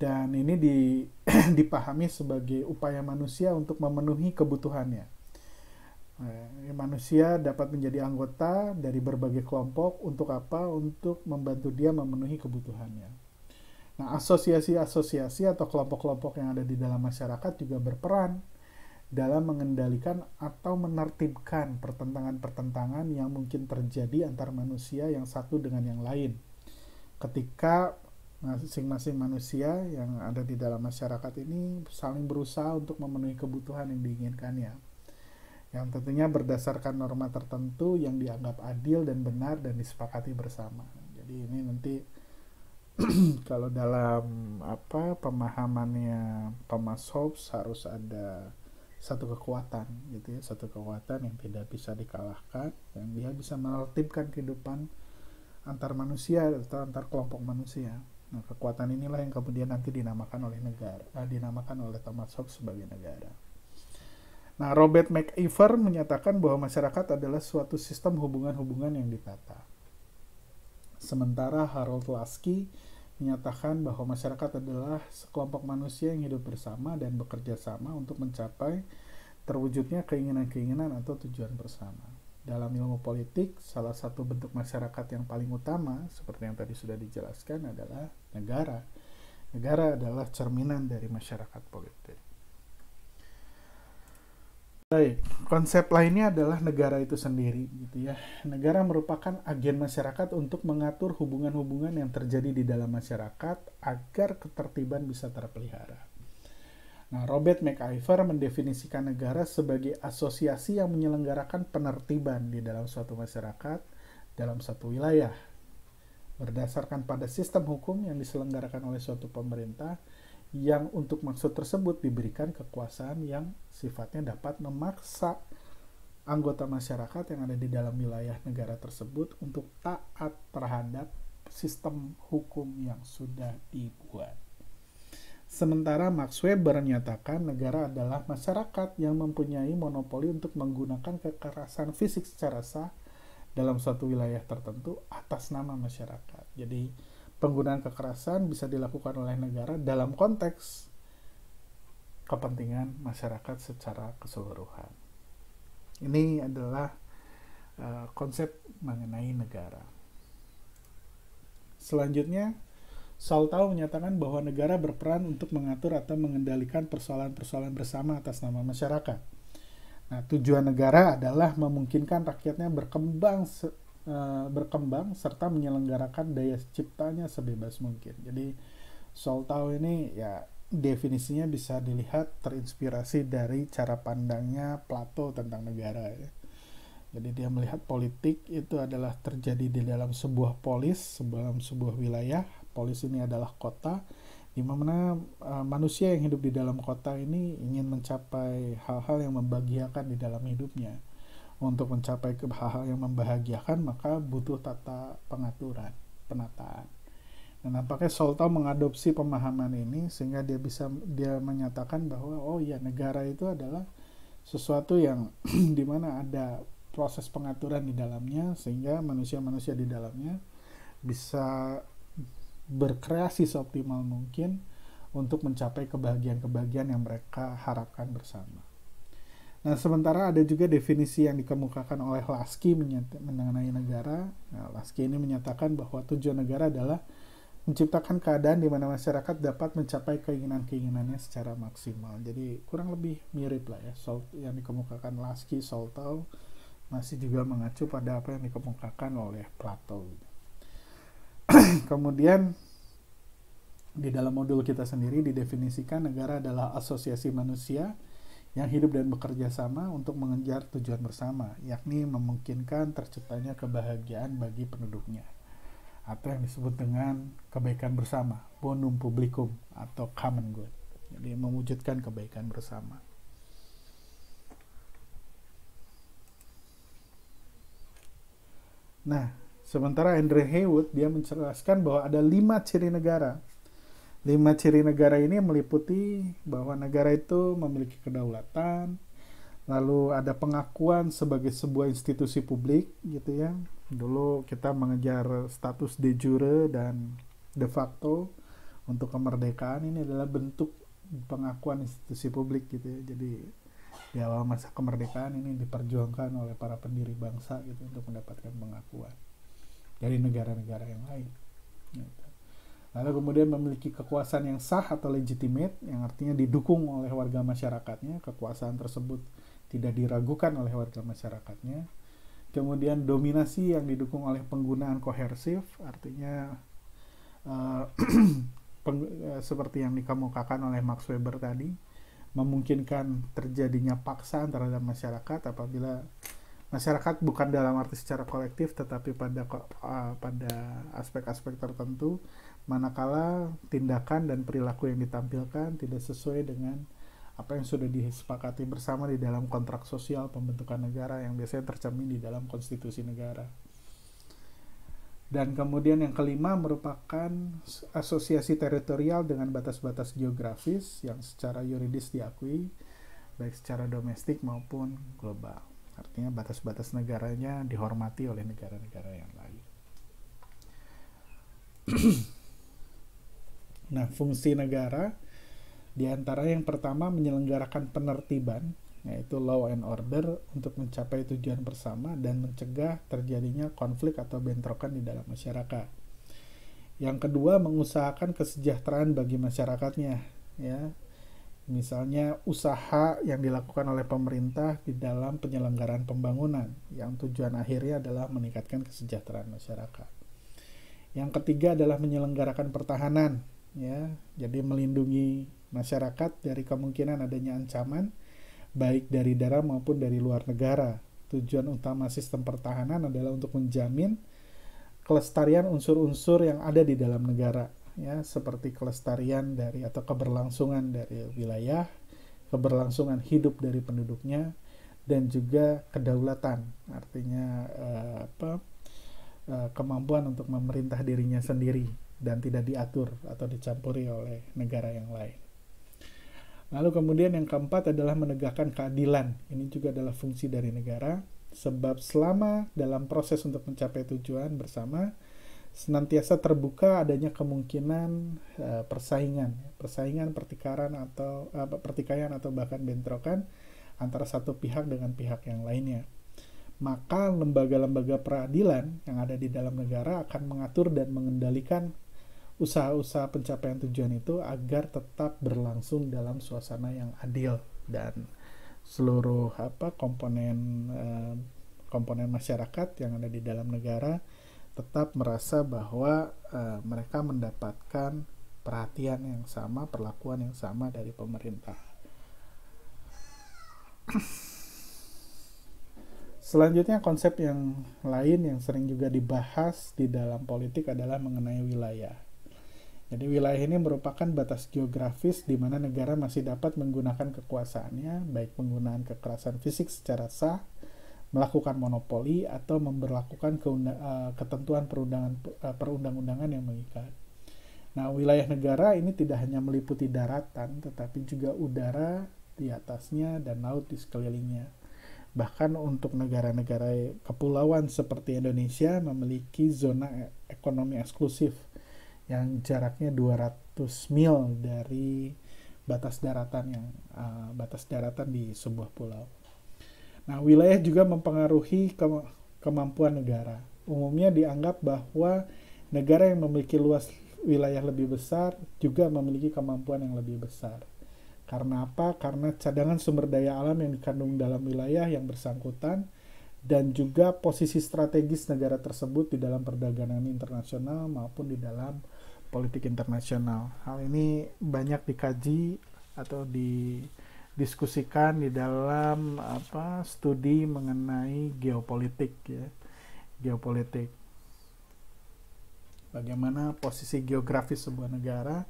Dan ini di, dipahami sebagai upaya manusia untuk memenuhi kebutuhannya. Nah, manusia dapat menjadi anggota dari berbagai kelompok untuk apa? Untuk membantu dia memenuhi kebutuhannya. Nah, asosiasi-asosiasi atau kelompok-kelompok yang ada di dalam masyarakat juga berperan dalam mengendalikan atau menertibkan pertentangan-pertentangan yang mungkin terjadi antar manusia yang satu dengan yang lain. Ketika masing-masing manusia yang ada di dalam masyarakat ini saling berusaha untuk memenuhi kebutuhan yang diinginkannya. Yang tentunya berdasarkan norma tertentu yang dianggap adil dan benar dan disepakati bersama. Jadi ini nanti kalau dalam apa pemahamannya Thomas Hobbes harus ada satu kekuatan gitu ya satu kekuatan yang tidak bisa dikalahkan yang dia bisa menertibkan kehidupan antar manusia atau antar kelompok manusia nah kekuatan inilah yang kemudian nanti dinamakan oleh negara eh, dinamakan oleh Thomas Hobbes sebagai negara nah Robert McIver menyatakan bahwa masyarakat adalah suatu sistem hubungan-hubungan yang ditata Sementara Harold Lasky menyatakan bahwa masyarakat adalah sekelompok manusia yang hidup bersama dan bekerja sama untuk mencapai terwujudnya keinginan-keinginan atau tujuan bersama. Dalam ilmu politik, salah satu bentuk masyarakat yang paling utama, seperti yang tadi sudah dijelaskan, adalah negara. Negara adalah cerminan dari masyarakat politik. Baik, konsep lainnya adalah negara itu sendiri gitu ya. Negara merupakan agen masyarakat untuk mengatur hubungan-hubungan yang terjadi di dalam masyarakat agar ketertiban bisa terpelihara. Nah, Robert McIver mendefinisikan negara sebagai asosiasi yang menyelenggarakan penertiban di dalam suatu masyarakat dalam satu wilayah berdasarkan pada sistem hukum yang diselenggarakan oleh suatu pemerintah yang untuk maksud tersebut diberikan kekuasaan yang sifatnya dapat memaksa anggota masyarakat yang ada di dalam wilayah negara tersebut untuk taat terhadap sistem hukum yang sudah dibuat. Sementara Max Weber menyatakan negara adalah masyarakat yang mempunyai monopoli untuk menggunakan kekerasan fisik secara sah dalam suatu wilayah tertentu atas nama masyarakat. Jadi penggunaan kekerasan bisa dilakukan oleh negara dalam konteks kepentingan masyarakat secara keseluruhan. Ini adalah uh, konsep mengenai negara. Selanjutnya, Saltau menyatakan bahwa negara berperan untuk mengatur atau mengendalikan persoalan-persoalan bersama atas nama masyarakat. Nah, tujuan negara adalah memungkinkan rakyatnya berkembang Eh, berkembang serta menyelenggarakan daya ciptanya sebebas mungkin. Jadi Soltau ini ya definisinya bisa dilihat terinspirasi dari cara pandangnya Plato tentang negara ya. Jadi dia melihat politik itu adalah terjadi di dalam sebuah polis, dalam sebuah wilayah. Polis ini adalah kota di mana uh, manusia yang hidup di dalam kota ini ingin mencapai hal-hal yang membahagiakan di dalam hidupnya untuk mencapai ke hal-hal yang membahagiakan maka butuh tata pengaturan penataan dan nampaknya Solta mengadopsi pemahaman ini sehingga dia bisa dia menyatakan bahwa oh ya negara itu adalah sesuatu yang dimana ada proses pengaturan di dalamnya sehingga manusia-manusia di dalamnya bisa berkreasi seoptimal mungkin untuk mencapai kebahagiaan-kebahagiaan yang mereka harapkan bersama. Nah, sementara ada juga definisi yang dikemukakan oleh Lasky mengenai negara. Nah, Lasky ini menyatakan bahwa tujuan negara adalah menciptakan keadaan di mana masyarakat dapat mencapai keinginan-keinginannya secara maksimal. Jadi kurang lebih mirip lah ya Sol yang dikemukakan Lasky, Soltau masih juga mengacu pada apa yang dikemukakan oleh Plato. Kemudian di dalam modul kita sendiri didefinisikan negara adalah asosiasi manusia yang hidup dan bekerja sama untuk mengejar tujuan bersama, yakni memungkinkan terciptanya kebahagiaan bagi penduduknya, atau yang disebut dengan kebaikan bersama, bonum publicum atau common good. Jadi mewujudkan kebaikan bersama. Nah, sementara Andrew Haywood dia menjelaskan bahwa ada lima ciri negara Lima ciri negara ini meliputi bahwa negara itu memiliki kedaulatan, lalu ada pengakuan sebagai sebuah institusi publik gitu ya. Dulu kita mengejar status de jure dan de facto untuk kemerdekaan ini adalah bentuk pengakuan institusi publik gitu ya. Jadi di awal masa kemerdekaan ini diperjuangkan oleh para pendiri bangsa gitu untuk mendapatkan pengakuan dari negara-negara yang lain. Gitu lalu kemudian memiliki kekuasaan yang sah atau legitimate yang artinya didukung oleh warga masyarakatnya kekuasaan tersebut tidak diragukan oleh warga masyarakatnya kemudian dominasi yang didukung oleh penggunaan kohersif artinya uh, peng, uh, seperti yang dikemukakan oleh Max Weber tadi memungkinkan terjadinya paksaan terhadap masyarakat apabila masyarakat bukan dalam arti secara kolektif tetapi pada uh, pada aspek-aspek tertentu manakala tindakan dan perilaku yang ditampilkan tidak sesuai dengan apa yang sudah disepakati bersama di dalam kontrak sosial pembentukan negara yang biasanya tercermin di dalam konstitusi negara. Dan kemudian yang kelima merupakan asosiasi teritorial dengan batas-batas geografis yang secara yuridis diakui baik secara domestik maupun global. Artinya batas-batas negaranya dihormati oleh negara-negara yang lain. nah, fungsi negara di antara yang pertama menyelenggarakan penertiban, yaitu law and order untuk mencapai tujuan bersama dan mencegah terjadinya konflik atau bentrokan di dalam masyarakat. Yang kedua, mengusahakan kesejahteraan bagi masyarakatnya, ya misalnya usaha yang dilakukan oleh pemerintah di dalam penyelenggaraan pembangunan yang tujuan akhirnya adalah meningkatkan kesejahteraan masyarakat. Yang ketiga adalah menyelenggarakan pertahanan ya, jadi melindungi masyarakat dari kemungkinan adanya ancaman baik dari darah maupun dari luar negara. Tujuan utama sistem pertahanan adalah untuk menjamin kelestarian unsur-unsur yang ada di dalam negara ya seperti kelestarian dari atau keberlangsungan dari wilayah, keberlangsungan hidup dari penduduknya dan juga kedaulatan, artinya eh, apa eh, kemampuan untuk memerintah dirinya sendiri dan tidak diatur atau dicampuri oleh negara yang lain. Lalu kemudian yang keempat adalah menegakkan keadilan. Ini juga adalah fungsi dari negara sebab selama dalam proses untuk mencapai tujuan bersama senantiasa terbuka adanya kemungkinan uh, persaingan, persaingan pertikaran atau uh, pertikaian atau bahkan bentrokan antara satu pihak dengan pihak yang lainnya. Maka lembaga-lembaga peradilan yang ada di dalam negara akan mengatur dan mengendalikan usaha-usaha pencapaian tujuan itu agar tetap berlangsung dalam suasana yang adil dan seluruh apa komponen uh, komponen masyarakat yang ada di dalam negara tetap merasa bahwa uh, mereka mendapatkan perhatian yang sama, perlakuan yang sama dari pemerintah. Selanjutnya konsep yang lain yang sering juga dibahas di dalam politik adalah mengenai wilayah. Jadi wilayah ini merupakan batas geografis di mana negara masih dapat menggunakan kekuasaannya, baik penggunaan kekerasan fisik secara sah melakukan monopoli atau memberlakukan eh, ketentuan perundangan eh, perundang-undangan yang mengikat. Nah, wilayah negara ini tidak hanya meliputi daratan, tetapi juga udara di atasnya dan laut di sekelilingnya. Bahkan untuk negara-negara kepulauan seperti Indonesia memiliki zona e-, ekonomi eksklusif yang jaraknya 200 mil dari batas daratan yang uh, batas daratan di sebuah pulau. Nah, wilayah juga mempengaruhi ke kemampuan negara. Umumnya dianggap bahwa negara yang memiliki luas wilayah lebih besar juga memiliki kemampuan yang lebih besar. Karena apa? Karena cadangan sumber daya alam yang dikandung dalam wilayah yang bersangkutan dan juga posisi strategis negara tersebut di dalam perdagangan internasional maupun di dalam politik internasional. Hal ini banyak dikaji atau di diskusikan di dalam apa studi mengenai geopolitik ya geopolitik bagaimana posisi geografis sebuah negara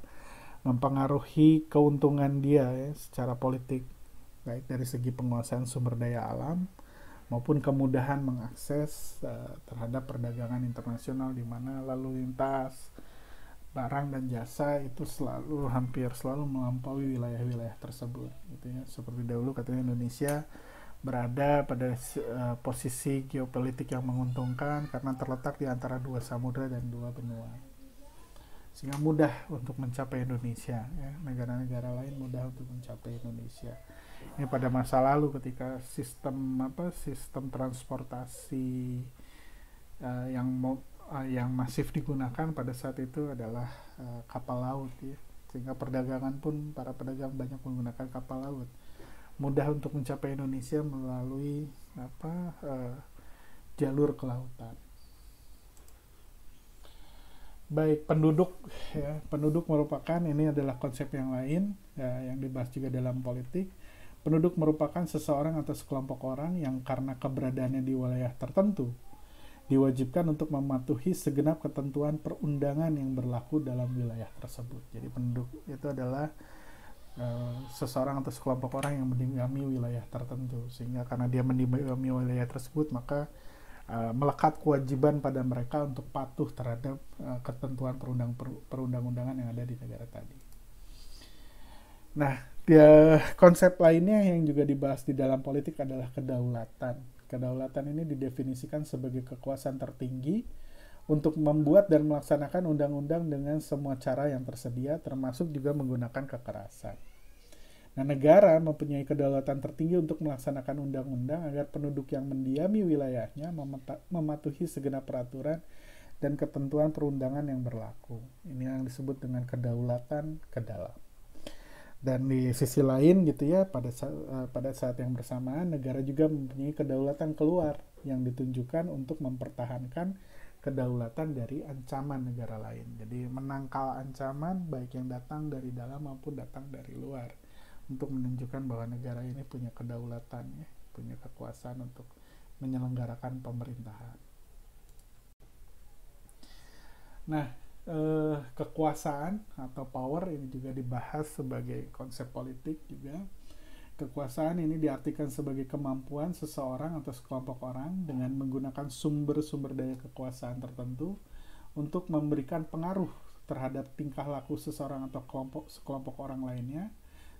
mempengaruhi keuntungan dia ya, secara politik baik dari segi penguasaan sumber daya alam maupun kemudahan mengakses uh, terhadap perdagangan internasional di mana lalu lintas barang dan jasa itu selalu hampir selalu melampaui wilayah-wilayah tersebut gitu ya seperti dahulu katanya Indonesia berada pada uh, posisi geopolitik yang menguntungkan karena terletak di antara dua samudra dan dua benua sehingga mudah untuk mencapai Indonesia ya negara-negara lain mudah untuk mencapai Indonesia ini pada masa lalu ketika sistem apa sistem transportasi uh, yang mau Eh, yang masif digunakan pada saat itu adalah uh, kapal laut ya sehingga perdagangan pun para pedagang banyak menggunakan kapal laut mudah untuk mencapai Indonesia melalui apa uh, jalur kelautan baik penduduk ya penduduk merupakan ini adalah konsep yang lain ya, yang dibahas juga dalam politik penduduk merupakan seseorang atau sekelompok orang yang karena keberadaannya di wilayah tertentu diwajibkan untuk mematuhi segenap ketentuan perundangan yang berlaku dalam wilayah tersebut. Jadi penduduk itu adalah eh, seseorang atau sekelompok orang yang mendiami wilayah tertentu sehingga karena dia mendiami wilayah tersebut maka e, melekat kewajiban pada mereka untuk patuh terhadap e, ketentuan perundang perundang-undangan yang ada di negara tadi. Nah, dia ya, konsep lainnya yang juga dibahas di dalam politik adalah kedaulatan. Kedaulatan ini didefinisikan sebagai kekuasaan tertinggi untuk membuat dan melaksanakan undang-undang dengan semua cara yang tersedia, termasuk juga menggunakan kekerasan. Nah, negara mempunyai kedaulatan tertinggi untuk melaksanakan undang-undang agar penduduk yang mendiami wilayahnya mematuhi segenap peraturan dan ketentuan perundangan yang berlaku. Ini yang disebut dengan kedaulatan ke dalam dan di sisi lain gitu ya pada saat, eh, pada saat yang bersamaan negara juga mempunyai kedaulatan keluar yang ditunjukkan untuk mempertahankan kedaulatan dari ancaman negara lain. Jadi menangkal ancaman baik yang datang dari dalam maupun datang dari luar untuk menunjukkan bahwa negara ini punya kedaulatan ya, punya kekuasaan untuk menyelenggarakan pemerintahan. Nah, eh, kekuasaan atau power ini juga dibahas sebagai konsep politik juga. Kekuasaan ini diartikan sebagai kemampuan seseorang atau sekelompok orang dengan menggunakan sumber-sumber daya kekuasaan tertentu untuk memberikan pengaruh terhadap tingkah laku seseorang atau kelompok sekelompok orang lainnya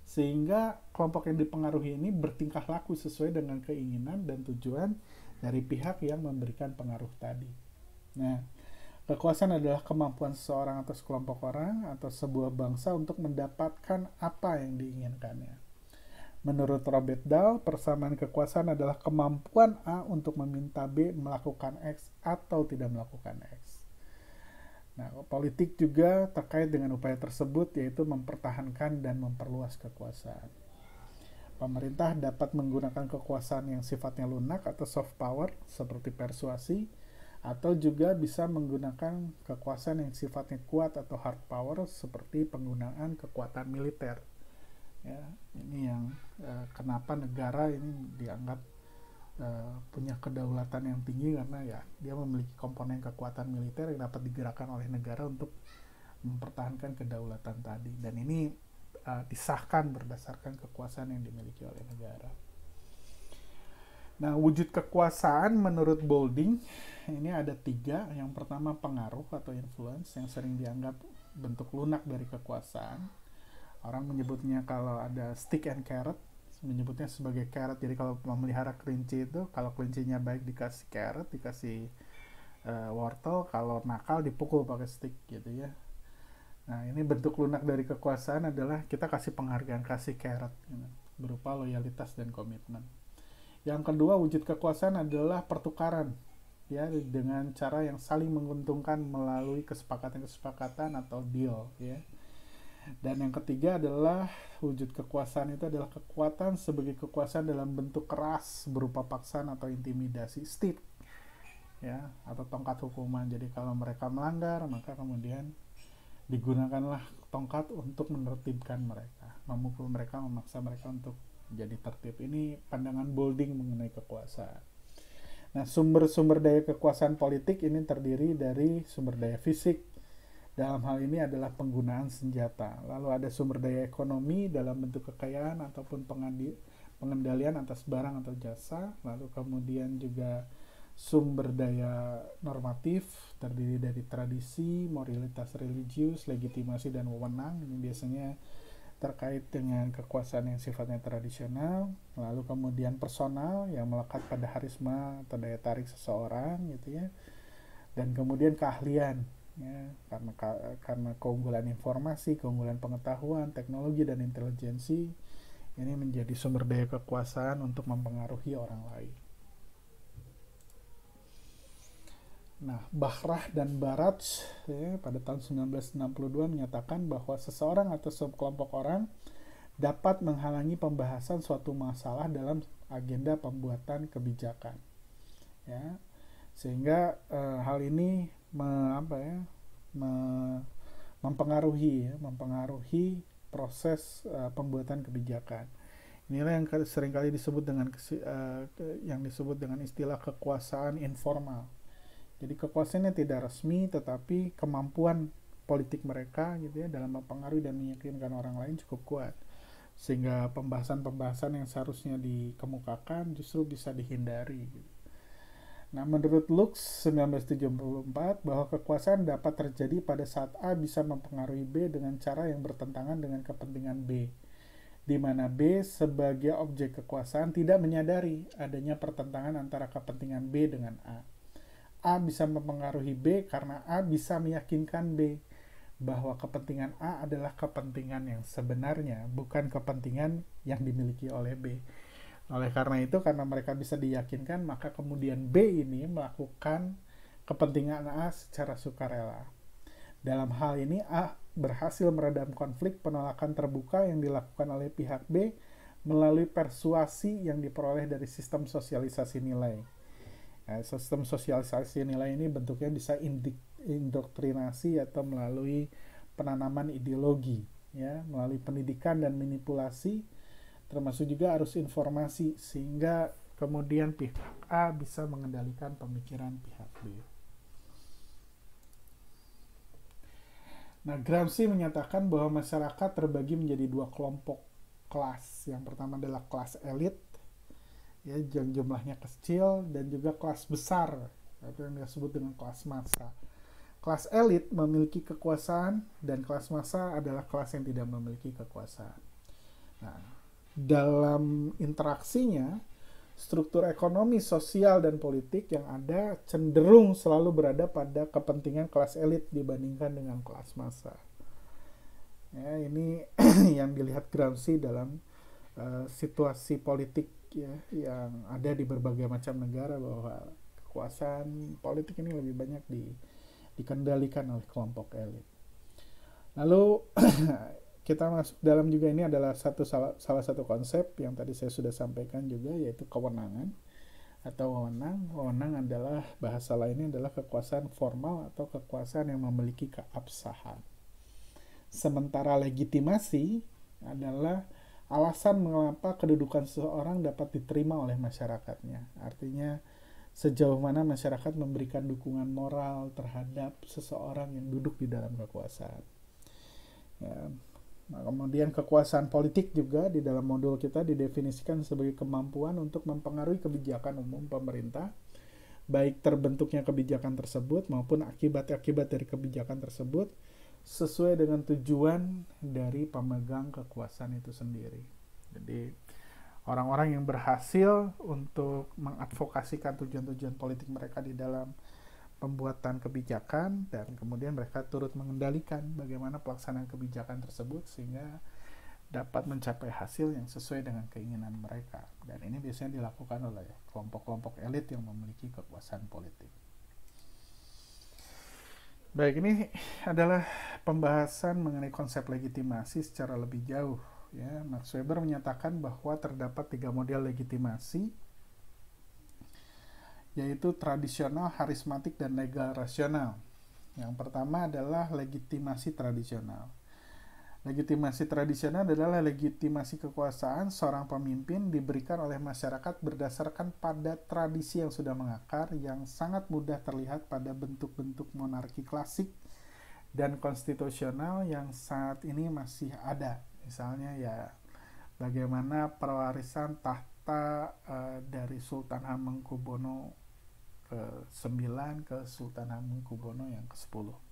sehingga kelompok yang dipengaruhi ini bertingkah laku sesuai dengan keinginan dan tujuan dari pihak yang memberikan pengaruh tadi. Nah, Kekuasaan adalah kemampuan seseorang atau sekelompok orang atau sebuah bangsa untuk mendapatkan apa yang diinginkannya. Menurut Robert Dahl, persamaan kekuasaan adalah kemampuan A untuk meminta B melakukan X atau tidak melakukan X. Nah, politik juga terkait dengan upaya tersebut yaitu mempertahankan dan memperluas kekuasaan. Pemerintah dapat menggunakan kekuasaan yang sifatnya lunak atau soft power seperti persuasi atau juga bisa menggunakan kekuasaan yang sifatnya kuat atau hard power seperti penggunaan kekuatan militer. Ya, ini yang eh, kenapa negara ini dianggap eh, punya kedaulatan yang tinggi karena ya dia memiliki komponen kekuatan militer yang dapat digerakkan oleh negara untuk mempertahankan kedaulatan tadi dan ini eh, disahkan berdasarkan kekuasaan yang dimiliki oleh negara. Nah, wujud kekuasaan menurut Bolding ini ada tiga. Yang pertama pengaruh atau influence yang sering dianggap bentuk lunak dari kekuasaan. Orang menyebutnya kalau ada stick and carrot, menyebutnya sebagai carrot. Jadi kalau memelihara kelinci itu, kalau kelincinya baik dikasih carrot, dikasih uh, wortel, kalau nakal dipukul pakai stick gitu ya. Nah, ini bentuk lunak dari kekuasaan adalah kita kasih penghargaan, kasih carrot gitu, berupa loyalitas dan komitmen. Yang kedua wujud kekuasaan adalah pertukaran ya dengan cara yang saling menguntungkan melalui kesepakatan-kesepakatan atau deal ya. Dan yang ketiga adalah wujud kekuasaan itu adalah kekuatan sebagai kekuasaan dalam bentuk keras berupa paksaan atau intimidasi stick ya atau tongkat hukuman. Jadi kalau mereka melanggar maka kemudian digunakanlah tongkat untuk menertibkan mereka, memukul mereka, memaksa mereka untuk jadi tertib ini pandangan Bolding mengenai kekuasaan. Nah, sumber-sumber daya kekuasaan politik ini terdiri dari sumber daya fisik. Dalam hal ini adalah penggunaan senjata. Lalu ada sumber daya ekonomi dalam bentuk kekayaan ataupun pengendalian atas barang atau jasa. Lalu kemudian juga sumber daya normatif terdiri dari tradisi, moralitas religius, legitimasi dan wewenang. Ini biasanya terkait dengan kekuasaan yang sifatnya tradisional, lalu kemudian personal yang melekat pada harisma atau daya tarik seseorang gitu ya, dan kemudian keahlian ya karena karena keunggulan informasi, keunggulan pengetahuan, teknologi dan intelijensi ini menjadi sumber daya kekuasaan untuk mempengaruhi orang lain. Nah, Bahrah dan Barat ya, pada tahun 1962 menyatakan bahwa seseorang atau sekelompok orang dapat menghalangi pembahasan suatu masalah dalam agenda pembuatan kebijakan. Ya. Sehingga eh, hal ini me, apa ya, me, mempengaruhi ya, mempengaruhi proses eh, pembuatan kebijakan. Inilah yang seringkali disebut dengan eh, yang disebut dengan istilah kekuasaan informal jadi kekuasaannya tidak resmi tetapi kemampuan politik mereka gitu ya dalam mempengaruhi dan meyakinkan orang lain cukup kuat. Sehingga pembahasan-pembahasan yang seharusnya dikemukakan justru bisa dihindari gitu. Nah, menurut Lux 1974 bahwa kekuasaan dapat terjadi pada saat A bisa mempengaruhi B dengan cara yang bertentangan dengan kepentingan B di mana B sebagai objek kekuasaan tidak menyadari adanya pertentangan antara kepentingan B dengan A. A bisa mempengaruhi B karena A bisa meyakinkan B bahwa kepentingan A adalah kepentingan yang sebenarnya, bukan kepentingan yang dimiliki oleh B. Oleh karena itu, karena mereka bisa diyakinkan, maka kemudian B ini melakukan kepentingan A secara sukarela. Dalam hal ini, A berhasil meredam konflik penolakan terbuka yang dilakukan oleh pihak B melalui persuasi yang diperoleh dari sistem sosialisasi nilai Eh, sistem sosialisasi nilai ini bentuknya bisa indoktrinasi atau melalui penanaman ideologi, ya, melalui pendidikan dan manipulasi, termasuk juga arus informasi sehingga kemudian pihak A bisa mengendalikan pemikiran pihak B. Nah, Gramsci menyatakan bahwa masyarakat terbagi menjadi dua kelompok kelas. Yang pertama adalah kelas elit ya jumlahnya kecil dan juga kelas besar atau yang disebut dengan kelas massa. Kelas elit memiliki kekuasaan dan kelas massa adalah kelas yang tidak memiliki kekuasaan. Nah, dalam interaksinya struktur ekonomi, sosial, dan politik yang ada cenderung selalu berada pada kepentingan kelas elit dibandingkan dengan kelas massa. Ya, ini yang dilihat Gramsci dalam uh, situasi politik ya yang ada di berbagai macam negara bahwa kekuasaan politik ini lebih banyak di, dikendalikan oleh kelompok elit. Lalu kita masuk dalam juga ini adalah satu salah, salah satu konsep yang tadi saya sudah sampaikan juga yaitu kewenangan atau wewenang. Wewenang adalah bahasa lainnya adalah kekuasaan formal atau kekuasaan yang memiliki keabsahan. Sementara legitimasi adalah alasan mengapa kedudukan seseorang dapat diterima oleh masyarakatnya. Artinya sejauh mana masyarakat memberikan dukungan moral terhadap seseorang yang duduk di dalam kekuasaan. Ya. Nah, kemudian kekuasaan politik juga di dalam modul kita didefinisikan sebagai kemampuan untuk mempengaruhi kebijakan umum pemerintah, baik terbentuknya kebijakan tersebut maupun akibat-akibat dari kebijakan tersebut, sesuai dengan tujuan dari pemegang kekuasaan itu sendiri. Jadi orang-orang yang berhasil untuk mengadvokasikan tujuan-tujuan politik mereka di dalam pembuatan kebijakan dan kemudian mereka turut mengendalikan bagaimana pelaksanaan kebijakan tersebut sehingga dapat mencapai hasil yang sesuai dengan keinginan mereka. Dan ini biasanya dilakukan oleh kelompok-kelompok elit yang memiliki kekuasaan politik. Baik, ini adalah pembahasan mengenai konsep legitimasi secara lebih jauh. Ya, Max Weber menyatakan bahwa terdapat tiga model legitimasi, yaitu tradisional, harismatik, dan legal rasional. Yang pertama adalah legitimasi tradisional. Legitimasi tradisional adalah legitimasi kekuasaan seorang pemimpin diberikan oleh masyarakat berdasarkan pada tradisi yang sudah mengakar yang sangat mudah terlihat pada bentuk-bentuk monarki klasik dan konstitusional yang saat ini masih ada. Misalnya ya bagaimana perwarisan tahta uh, dari Sultan Hamengkubono ke-9 ke Sultan Hamengkubono yang ke-10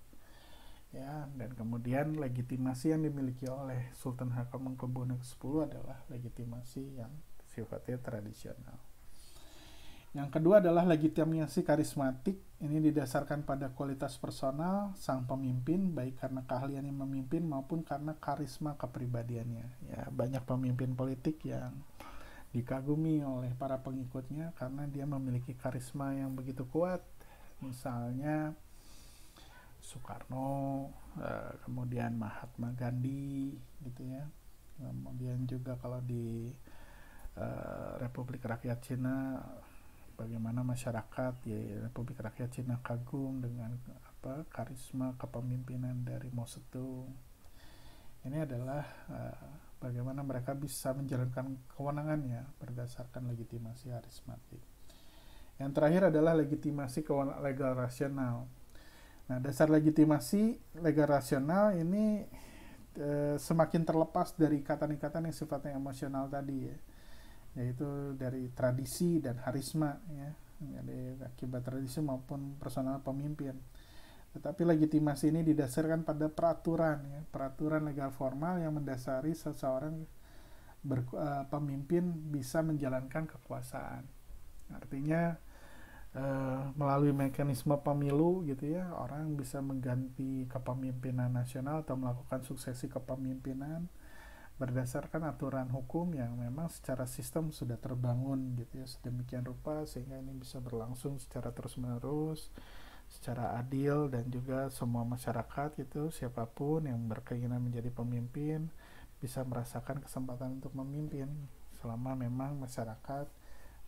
ya dan kemudian legitimasi yang dimiliki oleh Sultan Hamengkubuwono ke-10 adalah legitimasi yang sifatnya tradisional. Yang kedua adalah legitimasi karismatik. Ini didasarkan pada kualitas personal sang pemimpin, baik karena keahlian yang memimpin maupun karena karisma kepribadiannya. Ya, banyak pemimpin politik yang dikagumi oleh para pengikutnya karena dia memiliki karisma yang begitu kuat. Misalnya Soekarno, eh, kemudian Mahatma Gandhi, gitu ya. Kemudian juga kalau di eh, Republik Rakyat Cina, bagaimana masyarakat ya Republik Rakyat Cina kagum dengan apa karisma kepemimpinan dari Mao Zedong. Ini adalah eh, bagaimana mereka bisa menjalankan kewenangannya berdasarkan legitimasi karismatik. Yang terakhir adalah legitimasi legal rasional Nah, dasar legitimasi legal rasional ini e, semakin terlepas dari ikatan-ikatan yang sifatnya emosional tadi ya, yaitu dari tradisi dan harisma ya, Jadi akibat tradisi maupun personal pemimpin. Tetapi legitimasi ini didasarkan pada peraturan ya, peraturan legal formal yang mendasari seseorang ber, e, eh, pemimpin bisa menjalankan kekuasaan. Artinya Eh, melalui mekanisme pemilu gitu ya orang bisa mengganti kepemimpinan nasional atau melakukan suksesi kepemimpinan berdasarkan aturan hukum yang memang secara sistem sudah terbangun gitu ya sedemikian rupa sehingga ini bisa berlangsung secara terus menerus secara adil dan juga semua masyarakat gitu siapapun yang berkeinginan menjadi pemimpin bisa merasakan kesempatan untuk memimpin selama memang masyarakat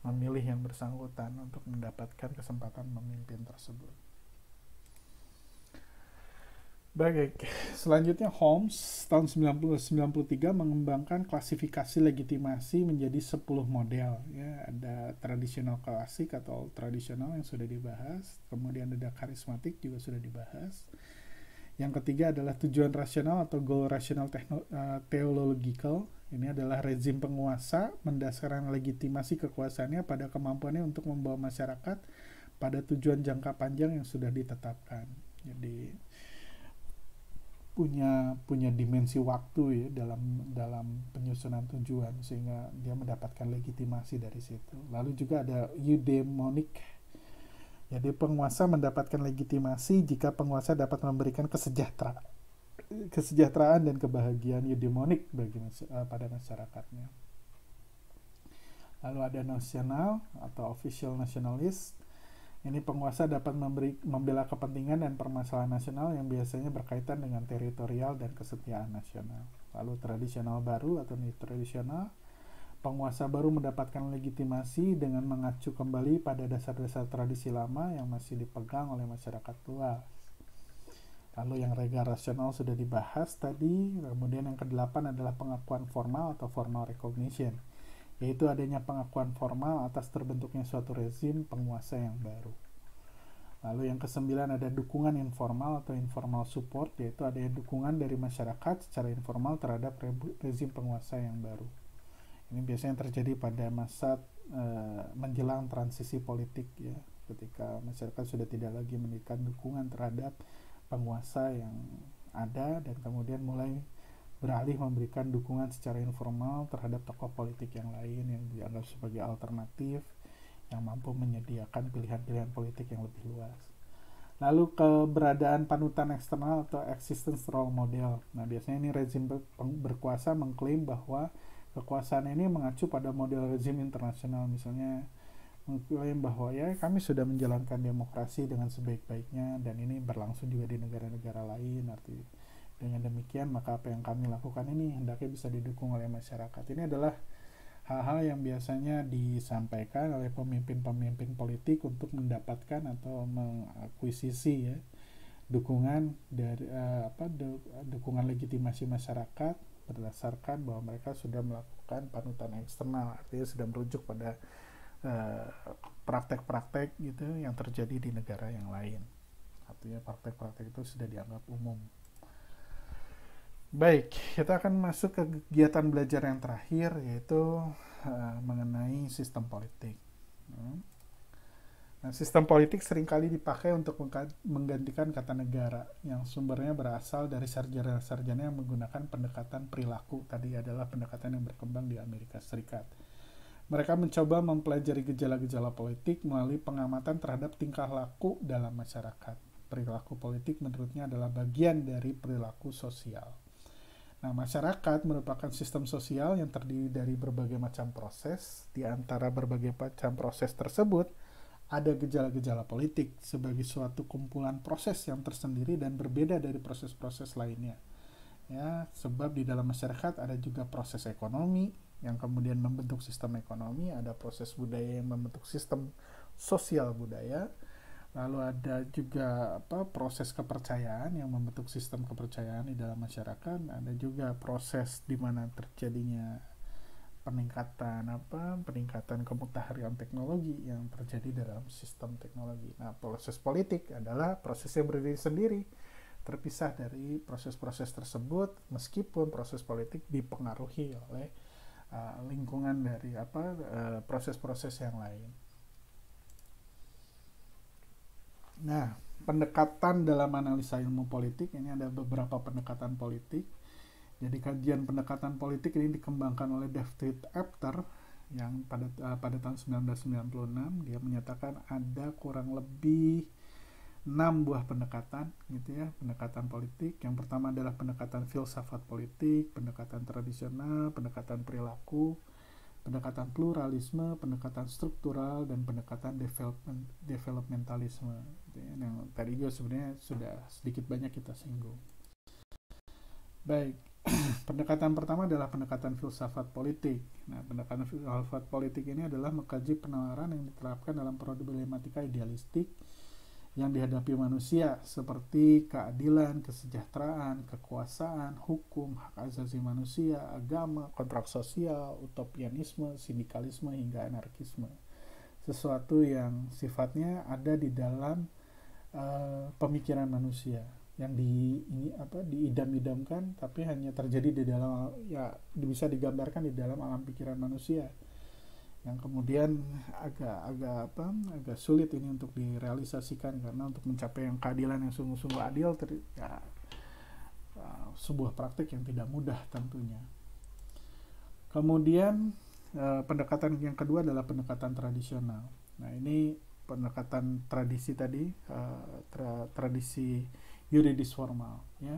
memilih yang bersangkutan untuk mendapatkan kesempatan memimpin tersebut. Baik, selanjutnya Holmes tahun 1993 mengembangkan klasifikasi legitimasi menjadi 10 model. Ya, ada tradisional klasik atau tradisional yang sudah dibahas, kemudian ada karismatik juga sudah dibahas yang ketiga adalah tujuan rasional atau goal rational theological. Eh, Ini adalah rezim penguasa mendasarkan legitimasi kekuasaannya pada kemampuannya untuk membawa masyarakat pada tujuan jangka panjang yang sudah ditetapkan. Jadi punya punya dimensi waktu ya dalam dalam penyusunan tujuan sehingga dia mendapatkan legitimasi dari situ. Lalu juga ada eudaimonic jadi penguasa mendapatkan legitimasi jika penguasa dapat memberikan kesejahteraan, kesejahteraan dan kebahagiaan eudemonik bagi uh, pada masyarakatnya. Lalu ada nasional atau official nationalist. Ini penguasa dapat memberi, membela kepentingan dan permasalahan nasional yang biasanya berkaitan dengan teritorial dan kesetiaan nasional. Lalu tradisional baru atau new tradisional penguasa baru mendapatkan legitimasi dengan mengacu kembali pada dasar-dasar tradisi lama yang masih dipegang oleh masyarakat luas. Lalu yang rega rasional sudah dibahas tadi, kemudian yang kedelapan adalah pengakuan formal atau formal recognition, yaitu adanya pengakuan formal atas terbentuknya suatu rezim penguasa yang baru. Lalu yang kesembilan ada dukungan informal atau informal support, yaitu adanya dukungan dari masyarakat secara informal terhadap rezim penguasa yang baru. Ini biasanya terjadi pada masa uh, menjelang transisi politik ya, ketika masyarakat sudah tidak lagi memberikan dukungan terhadap penguasa yang ada dan kemudian mulai beralih memberikan dukungan secara informal terhadap tokoh politik yang lain yang dianggap sebagai alternatif yang mampu menyediakan pilihan-pilihan politik yang lebih luas. Lalu keberadaan panutan eksternal atau existence role model. Nah, biasanya ini rezim berkuasa mengklaim bahwa kekuasaan ini mengacu pada model rezim internasional misalnya mengklaim bahwa ya kami sudah menjalankan demokrasi dengan sebaik-baiknya dan ini berlangsung juga di negara-negara lain arti dengan demikian maka apa yang kami lakukan ini hendaknya bisa didukung oleh masyarakat ini adalah hal-hal yang biasanya disampaikan oleh pemimpin-pemimpin politik untuk mendapatkan atau mengakuisisi ya dukungan dari uh, apa du, dukungan legitimasi masyarakat berdasarkan bahwa mereka sudah melakukan panutan eksternal artinya sudah merujuk pada eh, praktek-praktek uh, gitu yang terjadi di negara yang lain artinya praktek-praktek itu sudah dianggap umum baik kita akan masuk ke kegiatan belajar yang terakhir yaitu uh, mengenai sistem politik hmm. Nah, sistem politik seringkali dipakai untuk menggantikan kata negara yang sumbernya berasal dari sarjana-sarjana yang menggunakan pendekatan perilaku. Tadi adalah pendekatan yang berkembang di Amerika Serikat. Mereka mencoba mempelajari gejala-gejala politik melalui pengamatan terhadap tingkah laku dalam masyarakat. Perilaku politik menurutnya adalah bagian dari perilaku sosial. Nah, masyarakat merupakan sistem sosial yang terdiri dari berbagai macam proses. Di antara berbagai macam proses tersebut, ada gejala-gejala politik sebagai suatu kumpulan proses yang tersendiri dan berbeda dari proses-proses lainnya. Ya, sebab di dalam masyarakat ada juga proses ekonomi yang kemudian membentuk sistem ekonomi, ada proses budaya yang membentuk sistem sosial budaya, lalu ada juga apa proses kepercayaan yang membentuk sistem kepercayaan di dalam masyarakat, ada juga proses di mana terjadinya peningkatan apa peningkatan kemutakhirian teknologi yang terjadi dalam sistem teknologi. Nah, proses politik adalah proses yang berdiri sendiri, terpisah dari proses-proses tersebut meskipun proses politik dipengaruhi oleh uh, lingkungan dari apa eh, proses-proses uh, yang lain. Nah, pendekatan dalam analisa ilmu politik ini ada beberapa pendekatan politik jadi kajian pendekatan politik ini dikembangkan oleh David Apter yang pada uh, pada tahun 1996 dia menyatakan ada kurang lebih enam buah pendekatan gitu ya pendekatan politik yang pertama adalah pendekatan filsafat politik pendekatan tradisional pendekatan perilaku pendekatan pluralisme pendekatan struktural dan pendekatan development developmentalisme gitu ya. yang tadi juga sebenarnya sudah sedikit banyak kita singgung baik pendekatan pertama adalah pendekatan filsafat politik. Nah, pendekatan filsafat politik ini adalah mengkaji penawaran yang diterapkan dalam problematika idealistik yang dihadapi manusia seperti keadilan, kesejahteraan, kekuasaan, hukum, hak asasi manusia, agama, kontrak sosial, utopianisme, sindikalisme hingga anarkisme. Sesuatu yang sifatnya ada di dalam uh, pemikiran manusia yang di ini apa diidam-idamkan tapi hanya terjadi di dalam ya bisa digambarkan di dalam alam pikiran manusia yang kemudian agak-agak apa agak sulit ini untuk direalisasikan karena untuk mencapai yang keadilan yang sungguh-sungguh adil ter, ya, ya, sebuah praktik yang tidak mudah tentunya kemudian eh, pendekatan yang kedua adalah pendekatan tradisional nah ini pendekatan tradisi tadi eh, tra tradisi yuridis formal ya.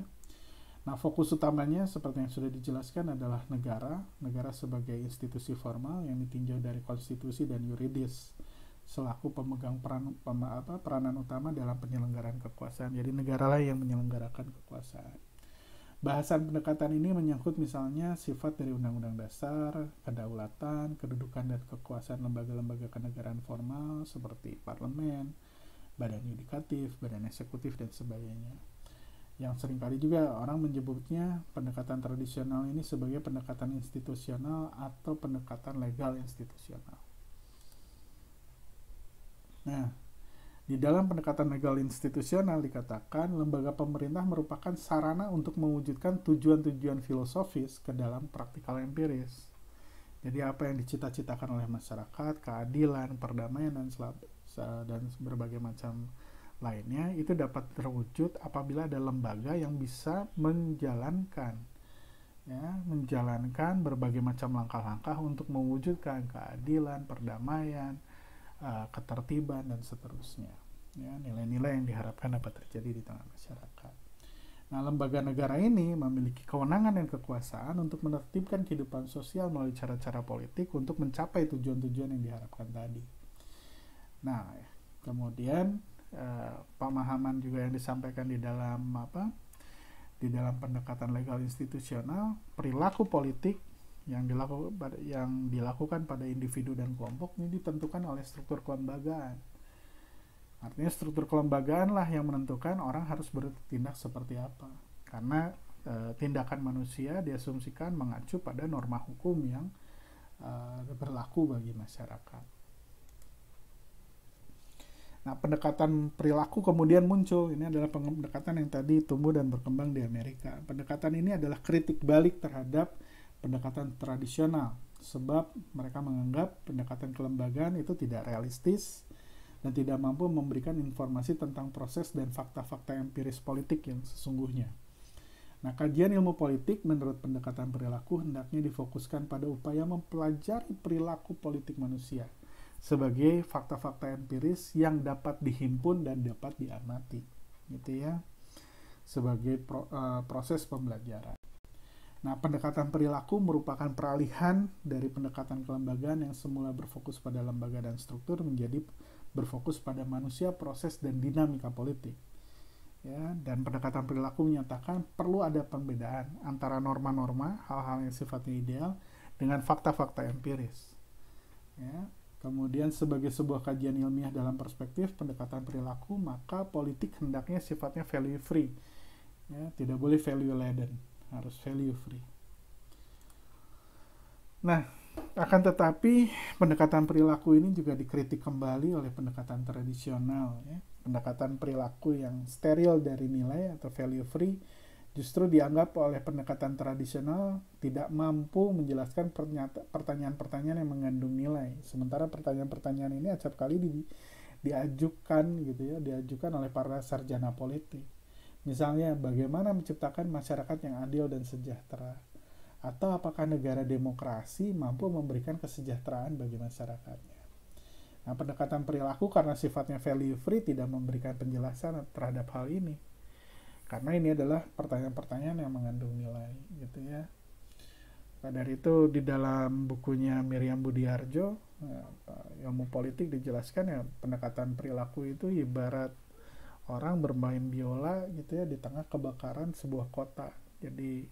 Nah, fokus utamanya seperti yang sudah dijelaskan adalah negara, negara sebagai institusi formal yang ditinjau dari konstitusi dan yuridis selaku pemegang peran pema, apa, peranan utama dalam penyelenggaraan kekuasaan. Jadi negara lah yang menyelenggarakan kekuasaan. Bahasan pendekatan ini menyangkut misalnya sifat dari undang-undang dasar, kedaulatan, kedudukan dan kekuasaan lembaga-lembaga kenegaraan formal seperti parlemen, badan yudikatif, badan eksekutif, dan sebagainya. Yang seringkali juga orang menyebutnya pendekatan tradisional ini sebagai pendekatan institusional atau pendekatan legal institusional. Nah, di dalam pendekatan legal institusional dikatakan lembaga pemerintah merupakan sarana untuk mewujudkan tujuan-tujuan filosofis ke dalam praktikal empiris. Jadi apa yang dicita-citakan oleh masyarakat, keadilan, perdamaian, dan dan berbagai macam lainnya itu dapat terwujud apabila ada lembaga yang bisa menjalankan ya menjalankan berbagai macam langkah-langkah untuk mewujudkan keadilan, perdamaian, eh, ketertiban dan seterusnya. Ya, nilai-nilai yang diharapkan dapat terjadi di tengah masyarakat. Nah, lembaga negara ini memiliki kewenangan dan kekuasaan untuk menertibkan kehidupan sosial melalui cara-cara politik untuk mencapai tujuan-tujuan yang diharapkan tadi. Nah, ya. kemudian eh, pemahaman juga yang disampaikan di dalam apa? di dalam pendekatan legal institusional, perilaku politik yang dilakukan yang dilakukan pada individu dan kelompok ini ditentukan oleh struktur kelembagaan. Artinya struktur kelembagaan lah yang menentukan orang harus bertindak seperti apa. Karena e, tindakan manusia diasumsikan mengacu pada norma hukum yang e, berlaku bagi masyarakat. Nah, pendekatan perilaku kemudian muncul. Ini adalah pendekatan yang tadi tumbuh dan berkembang di Amerika. Pendekatan ini adalah kritik balik terhadap pendekatan tradisional sebab mereka menganggap pendekatan kelembagaan itu tidak realistis dan tidak mampu memberikan informasi tentang proses dan fakta-fakta empiris politik yang sesungguhnya. Nah, kajian ilmu politik menurut pendekatan perilaku hendaknya difokuskan pada upaya mempelajari perilaku politik manusia sebagai fakta-fakta empiris yang dapat dihimpun dan dapat diamati gitu ya sebagai pro, uh, proses pembelajaran. Nah, pendekatan perilaku merupakan peralihan dari pendekatan kelembagaan yang semula berfokus pada lembaga dan struktur menjadi berfokus pada manusia, proses dan dinamika politik. Ya, dan pendekatan perilaku menyatakan perlu ada pembedaan antara norma-norma, hal-hal yang sifatnya ideal dengan fakta-fakta empiris. Ya, Kemudian sebagai sebuah kajian ilmiah dalam perspektif pendekatan perilaku, maka politik hendaknya sifatnya value free. Ya, tidak boleh value laden, harus value free. Nah, akan tetapi pendekatan perilaku ini juga dikritik kembali oleh pendekatan tradisional ya. Pendekatan perilaku yang steril dari nilai atau value free justru dianggap oleh pendekatan tradisional tidak mampu menjelaskan pertanyaan-pertanyaan yang mengandung nilai. Sementara pertanyaan-pertanyaan ini acap kali di, diajukan gitu ya, diajukan oleh para sarjana politik. Misalnya bagaimana menciptakan masyarakat yang adil dan sejahtera atau apakah negara demokrasi mampu memberikan kesejahteraan bagi masyarakatnya. Nah, pendekatan perilaku karena sifatnya value free tidak memberikan penjelasan terhadap hal ini karena ini adalah pertanyaan-pertanyaan yang mengandung nilai gitu ya pada nah, itu di dalam bukunya Miriam Budiarjo eh, ilmu politik dijelaskan ya pendekatan perilaku itu ibarat orang bermain biola gitu ya di tengah kebakaran sebuah kota jadi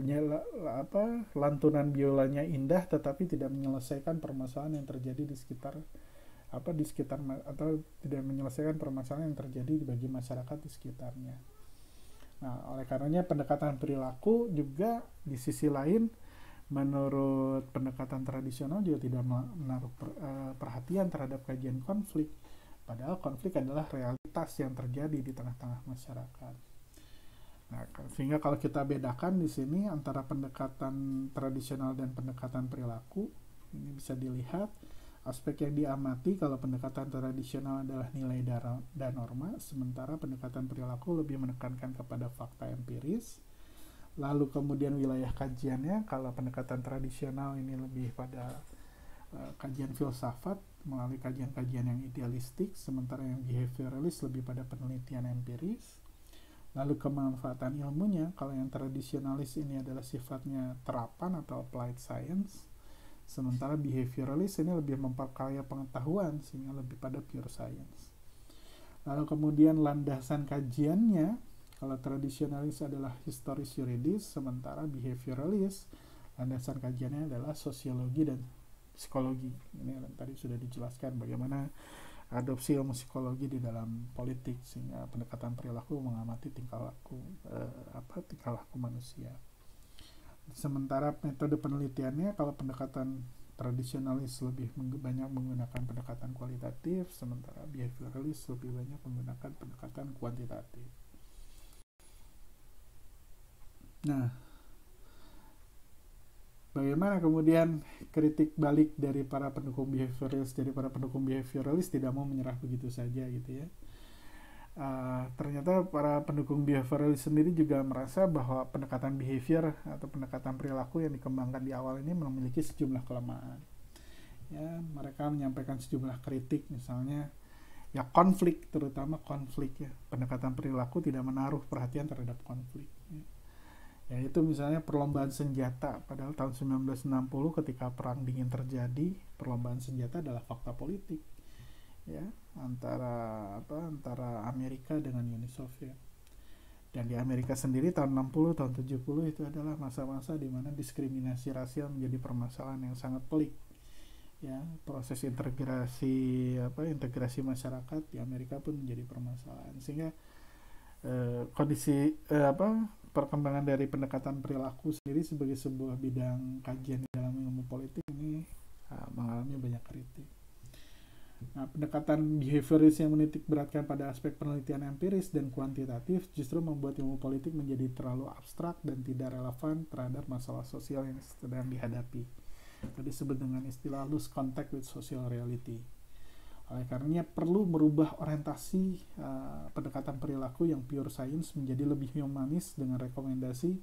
nyala, apa lantunan biolanya indah tetapi tidak menyelesaikan permasalahan yang terjadi di sekitar apa di sekitar atau tidak menyelesaikan permasalahan yang terjadi bagi masyarakat di sekitarnya. Nah, oleh karenanya pendekatan perilaku juga di sisi lain menurut pendekatan tradisional juga tidak menaruh eh, perhatian terhadap kajian konflik. Padahal konflik adalah realitas yang terjadi di tengah-tengah masyarakat. Nah, sehingga kalau kita bedakan di sini antara pendekatan tradisional dan pendekatan perilaku, ini bisa dilihat Aspek yang diamati kalau pendekatan tradisional adalah nilai dan norma, sementara pendekatan perilaku lebih menekankan kepada fakta empiris. Lalu kemudian wilayah kajiannya, kalau pendekatan tradisional ini lebih pada uh, kajian filsafat melalui kajian-kajian yang idealistik, sementara yang behavioralis lebih pada penelitian empiris. Lalu kemanfaatan ilmunya, kalau yang tradisionalis ini adalah sifatnya terapan atau applied science, Sementara behavioralis ini lebih memperkaya pengetahuan sehingga lebih pada pure science. Lalu kemudian landasan kajiannya, kalau tradisionalis adalah historis yuridis, sementara behavioralis landasan kajiannya adalah sosiologi dan psikologi. Ini yang tadi sudah dijelaskan bagaimana adopsi ilmu psikologi di dalam politik sehingga pendekatan perilaku mengamati tingkah laku eh, apa tingkah laku manusia sementara metode penelitiannya kalau pendekatan tradisionalis lebih banyak menggunakan pendekatan kualitatif, sementara behavioralis lebih banyak menggunakan pendekatan kuantitatif. Nah, bagaimana kemudian kritik balik dari para pendukung behavioralis, dari para pendukung behavioralis tidak mau menyerah begitu saja gitu ya. Eh, ternyata para pendukung behavioral sendiri juga merasa bahwa pendekatan behavior atau pendekatan perilaku yang dikembangkan di awal ini memiliki sejumlah kelemahan. Ya, mereka menyampaikan sejumlah kritik misalnya ya konflik terutama konflik ya. Pendekatan perilaku tidak menaruh perhatian terhadap konflik. Ya. ya itu misalnya perlombaan senjata padahal tahun 1960 ketika perang dingin terjadi, perlombaan senjata adalah fakta politik ya antara apa antara Amerika dengan Uni Soviet ya. dan di Amerika sendiri tahun 60 tahun 70 itu adalah masa-masa di mana diskriminasi rasial menjadi permasalahan yang sangat pelik ya proses integrasi apa integrasi masyarakat di Amerika pun menjadi permasalahan sehingga eh, kondisi eh, apa perkembangan dari pendekatan perilaku sendiri sebagai sebuah bidang kajian dalam ilmu politik ini eh, mengalami banyak kritik Nah, pendekatan behavioris yang menitik beratkan pada aspek penelitian empiris dan kuantitatif justru membuat ilmu politik menjadi terlalu abstrak dan tidak relevan terhadap masalah sosial yang sedang dihadapi. Jadi disebut dengan istilah loose contact with social reality. Oleh karenanya perlu merubah orientasi uh, pendekatan perilaku yang pure science menjadi lebih humanis dengan rekomendasi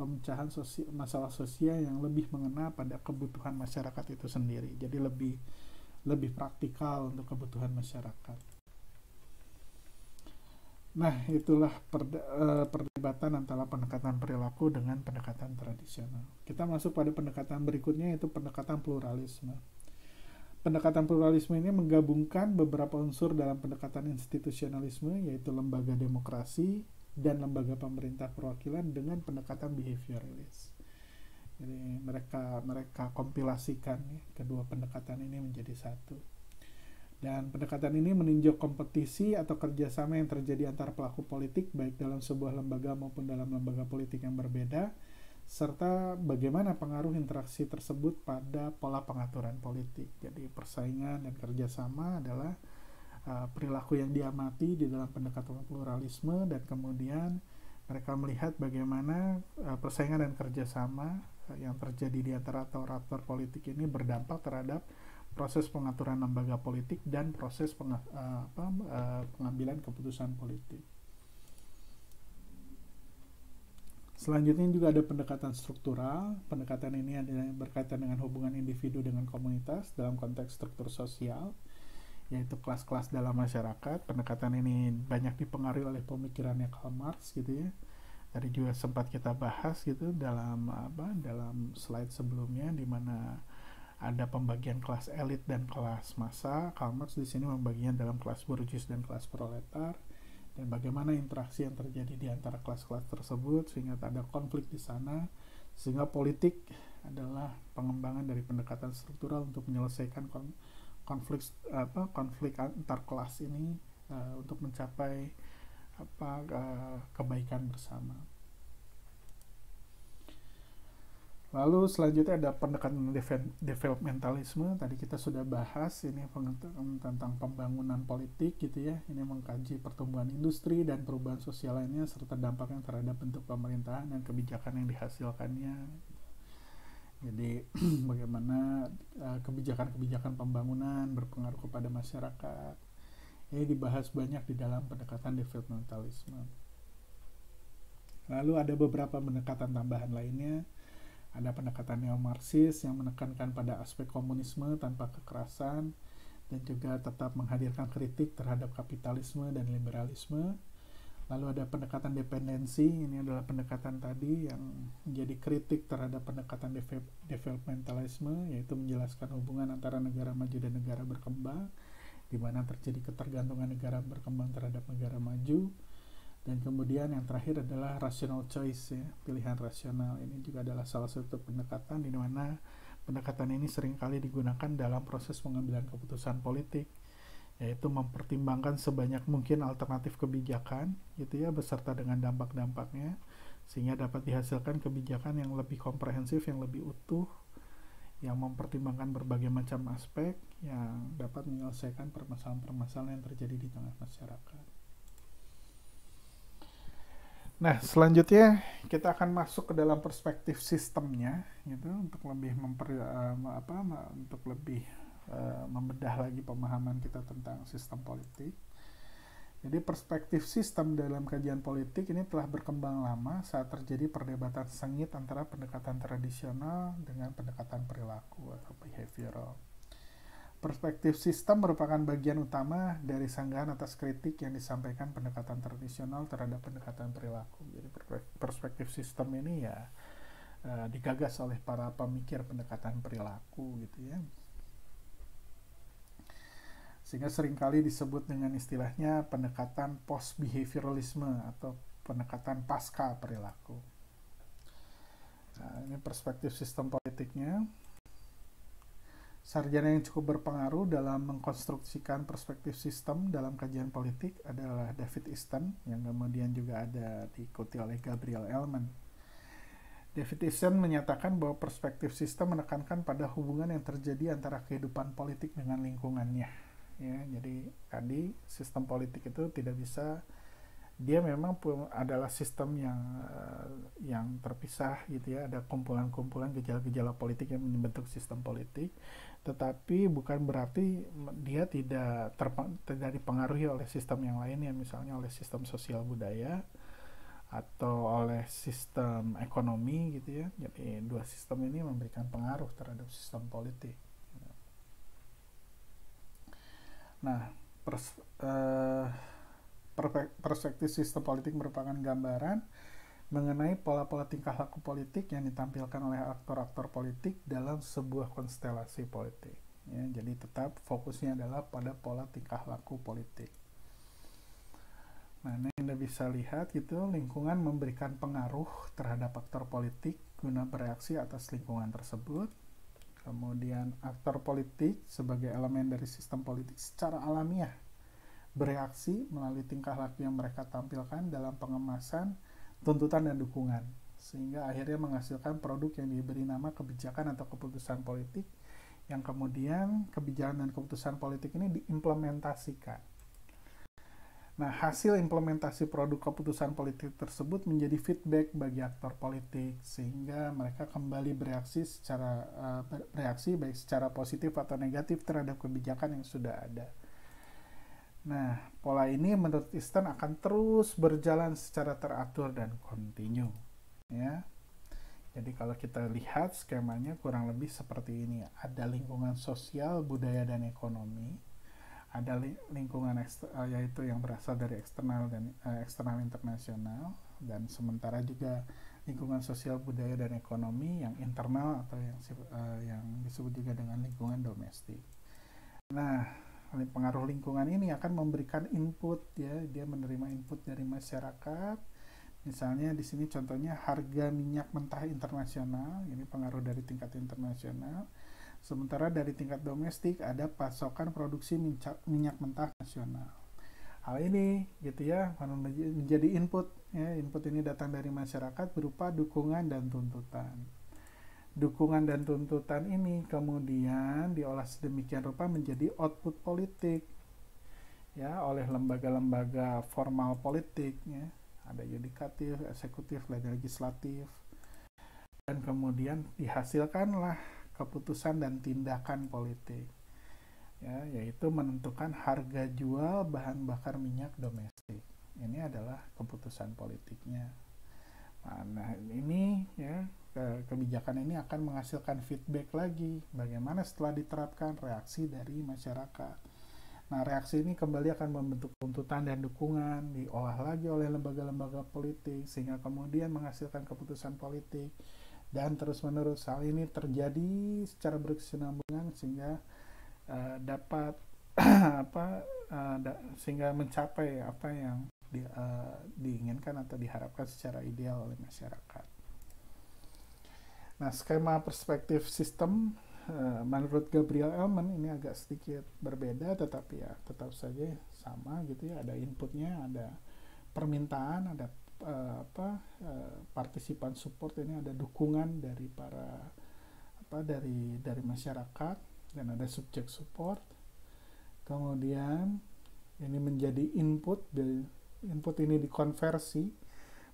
pemecahan sosial, masalah sosial yang lebih mengena pada kebutuhan masyarakat itu sendiri. Jadi lebih lebih praktikal untuk kebutuhan masyarakat. Nah, itulah eh, perdebatan antara pendekatan perilaku dengan pendekatan tradisional. Kita masuk pada pendekatan berikutnya yaitu pendekatan pluralisme. Pendekatan pluralisme ini menggabungkan beberapa unsur dalam pendekatan institusionalisme yaitu lembaga demokrasi dan lembaga pemerintah perwakilan dengan pendekatan behavioralis jadi mereka mereka kompilasikan ya, kedua pendekatan ini menjadi satu. Dan pendekatan ini meninjau kompetisi atau kerjasama yang terjadi antar pelaku politik baik dalam sebuah lembaga maupun dalam lembaga politik yang berbeda, serta bagaimana pengaruh interaksi tersebut pada pola pengaturan politik. Jadi persaingan dan kerjasama adalah uh, perilaku yang diamati di dalam pendekatan pluralisme dan kemudian mereka melihat bagaimana uh, persaingan dan kerjasama yang terjadi di antara aktor-aktor politik ini berdampak terhadap proses pengaturan lembaga politik dan proses peng, uh, eh, apa, uh, pengambilan keputusan politik. Selanjutnya juga ada pendekatan struktural. Pendekatan ini adalah berkaitan dengan hubungan individu dengan komunitas dalam konteks struktur sosial, yaitu kelas-kelas dalam masyarakat. Pendekatan ini banyak dipengaruhi oleh pemikirannya Karl Marx gitu ya tadi juga sempat kita bahas gitu dalam apa dalam slide sebelumnya di mana ada pembagian kelas elit dan kelas massa. Karl Marx di sini membaginya dalam kelas borjuis dan kelas proletar dan bagaimana interaksi yang terjadi di antara kelas-kelas tersebut sehingga ada konflik di sana sehingga politik adalah pengembangan dari pendekatan struktural untuk menyelesaikan konflik apa konflik antar kelas ini uh, untuk mencapai apa kebaikan bersama. Lalu selanjutnya ada pendekatan developmentalisme. Tadi kita sudah bahas ini tentang pembangunan politik gitu ya. Ini mengkaji pertumbuhan industri dan perubahan sosial lainnya serta dampaknya terhadap bentuk pemerintahan dan kebijakan yang dihasilkannya. Jadi bagaimana eh, kebijakan-kebijakan pembangunan berpengaruh kepada masyarakat ini dibahas banyak di dalam pendekatan developmentalisme. Lalu ada beberapa pendekatan tambahan lainnya. Ada pendekatan neo yang menekankan pada aspek komunisme tanpa kekerasan dan juga tetap menghadirkan kritik terhadap kapitalisme dan liberalisme. Lalu ada pendekatan dependensi, ini adalah pendekatan tadi yang menjadi kritik terhadap pendekatan developmentalisme, yaitu menjelaskan hubungan antara negara maju dan negara berkembang di mana terjadi ketergantungan negara berkembang terhadap negara maju dan kemudian yang terakhir adalah rational choice ya pilihan rasional ini juga adalah salah satu pendekatan di mana pendekatan ini seringkali digunakan dalam proses pengambilan keputusan politik yaitu mempertimbangkan sebanyak mungkin alternatif kebijakan gitu ya beserta dengan dampak-dampaknya sehingga dapat dihasilkan kebijakan yang lebih komprehensif yang lebih utuh yang mempertimbangkan berbagai macam aspek yang dapat menyelesaikan permasalahan-permasalahan yang terjadi di tengah masyarakat. Nah, selanjutnya kita akan masuk ke dalam perspektif sistemnya, gitu, untuk lebih memper uh, apa, untuk lebih uh, membedah lagi pemahaman kita tentang sistem politik. Jadi perspektif sistem dalam kajian politik ini telah berkembang lama saat terjadi perdebatan sengit antara pendekatan tradisional dengan pendekatan perilaku atau behavioral. Perspektif sistem merupakan bagian utama dari sanggahan atas kritik yang disampaikan pendekatan tradisional terhadap pendekatan perilaku. Jadi perspektif sistem ini ya eh, digagas oleh para pemikir pendekatan perilaku gitu ya. Sehingga seringkali disebut dengan istilahnya pendekatan post-behavioralisme atau pendekatan pasca perilaku. Nah, ini perspektif sistem politiknya. Sarjana yang cukup berpengaruh dalam mengkonstruksikan perspektif sistem dalam kajian politik adalah David Easton, yang kemudian juga ada diikuti oleh Gabriel Elman. David Easton menyatakan bahwa perspektif sistem menekankan pada hubungan yang terjadi antara kehidupan politik dengan lingkungannya ya jadi tadi sistem politik itu tidak bisa dia memang pun adalah sistem yang eh, yang terpisah gitu ya ada kumpulan-kumpulan gejala-gejala politik yang membentuk sistem politik tetapi bukan berarti dia tidak terjadi tidak dipengaruhi oleh sistem yang lainnya misalnya oleh sistem sosial budaya atau oleh sistem ekonomi gitu ya jadi dua sistem ini memberikan pengaruh terhadap sistem politik Nah, pers uh, perspektif sistem politik merupakan gambaran mengenai pola-pola tingkah laku politik yang ditampilkan oleh aktor-aktor politik dalam sebuah konstelasi politik. Ya, jadi tetap fokusnya adalah pada pola tingkah laku politik. Nah, ini Anda bisa lihat gitu, lingkungan memberikan pengaruh terhadap aktor politik guna bereaksi atas lingkungan tersebut Kemudian aktor politik sebagai elemen dari sistem politik secara alamiah bereaksi melalui tingkah laku yang mereka tampilkan dalam pengemasan, tuntutan, dan dukungan. Sehingga akhirnya menghasilkan produk yang diberi nama kebijakan atau keputusan politik yang kemudian kebijakan dan keputusan politik ini diimplementasikan Nah, hasil implementasi produk keputusan politik tersebut menjadi feedback bagi aktor politik sehingga mereka kembali bereaksi secara eh, bereaksi baik secara positif atau negatif terhadap kebijakan yang sudah ada. Nah, pola ini menurut Easton akan terus berjalan secara teratur dan kontinu, ya. Jadi kalau kita lihat skemanya kurang lebih seperti ini. Ada lingkungan sosial, budaya, dan ekonomi ada lingkungan uh, yaitu yang berasal dari eksternal dan uh, eksternal internasional dan sementara juga lingkungan sosial budaya dan ekonomi yang internal atau yang uh, yang disebut juga dengan lingkungan domestik. Nah, pengaruh lingkungan ini akan memberikan input ya, dia menerima input dari masyarakat. Misalnya di sini contohnya harga minyak mentah internasional, ini pengaruh dari tingkat internasional Sementara dari tingkat domestik ada pasokan produksi minyak, minyak mentah nasional. Hal ini gitu ya menjadi input ya input ini datang dari masyarakat berupa dukungan dan tuntutan. Dukungan dan tuntutan ini kemudian diolah sedemikian rupa menjadi output politik ya oleh lembaga-lembaga formal politik ya ada yudikatif, eksekutif, legislatif dan kemudian dihasilkanlah keputusan dan tindakan politik ya yaitu menentukan harga jual bahan bakar minyak domestik ini adalah keputusan politiknya nah, nah ini ya kebijakan ini akan menghasilkan feedback lagi bagaimana setelah diterapkan reaksi dari masyarakat Nah, reaksi ini kembali akan membentuk tuntutan dan dukungan, diolah lagi oleh lembaga-lembaga politik, sehingga kemudian menghasilkan keputusan politik dan terus-menerus. Hal ini terjadi secara berkesinambungan sehingga uh, dapat apa uh, da, sehingga mencapai apa yang di, uh, diinginkan atau diharapkan secara ideal oleh masyarakat. Nah, skema perspektif sistem uh, menurut Gabriel Elman ini agak sedikit berbeda tetapi ya tetap saja sama gitu ya, ada inputnya, ada permintaan, ada uh, apa uh, partisipan support ini ada dukungan dari para apa dari dari masyarakat dan ada subjek support kemudian ini menjadi input input ini dikonversi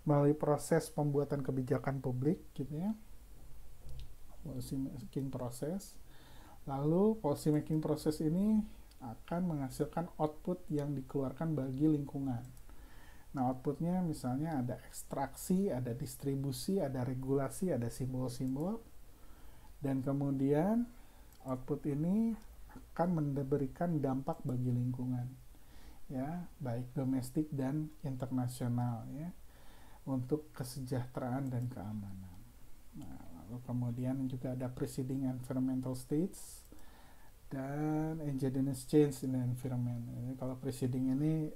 melalui proses pembuatan kebijakan publik gitu ya policy making proses lalu policy making process ini akan menghasilkan output yang dikeluarkan bagi lingkungan Nah, outputnya misalnya ada ekstraksi, ada distribusi, ada regulasi, ada simbol-simbol. Dan kemudian output ini akan memberikan dampak bagi lingkungan. Ya, baik domestik dan internasional ya. Untuk kesejahteraan dan keamanan. Nah, lalu kemudian juga ada preceding environmental states dan endogenous change in the environment. Jadi, kalau preceding ini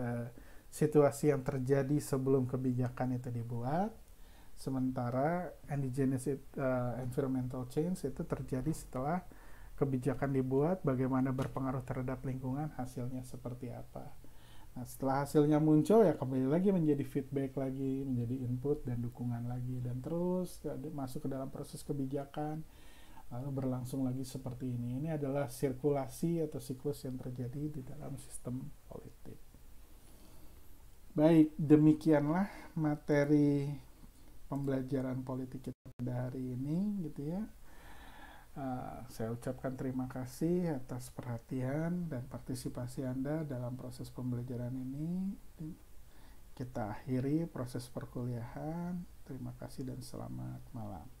uh, situasi yang terjadi sebelum kebijakan itu dibuat sementara endogenous uh, eh, environmental change itu terjadi setelah kebijakan dibuat bagaimana berpengaruh terhadap lingkungan hasilnya seperti apa nah setelah hasilnya muncul ya kembali lagi menjadi feedback lagi menjadi input dan dukungan lagi dan terus masuk ke dalam proses kebijakan lalu berlangsung lagi seperti ini ini adalah sirkulasi atau siklus yang terjadi di dalam sistem politik Baik, demikianlah materi pembelajaran politik kita pada hari ini gitu ya. Uh, saya ucapkan terima kasih atas perhatian dan partisipasi Anda dalam proses pembelajaran ini. Kita akhiri proses perkuliahan. Terima kasih dan selamat malam.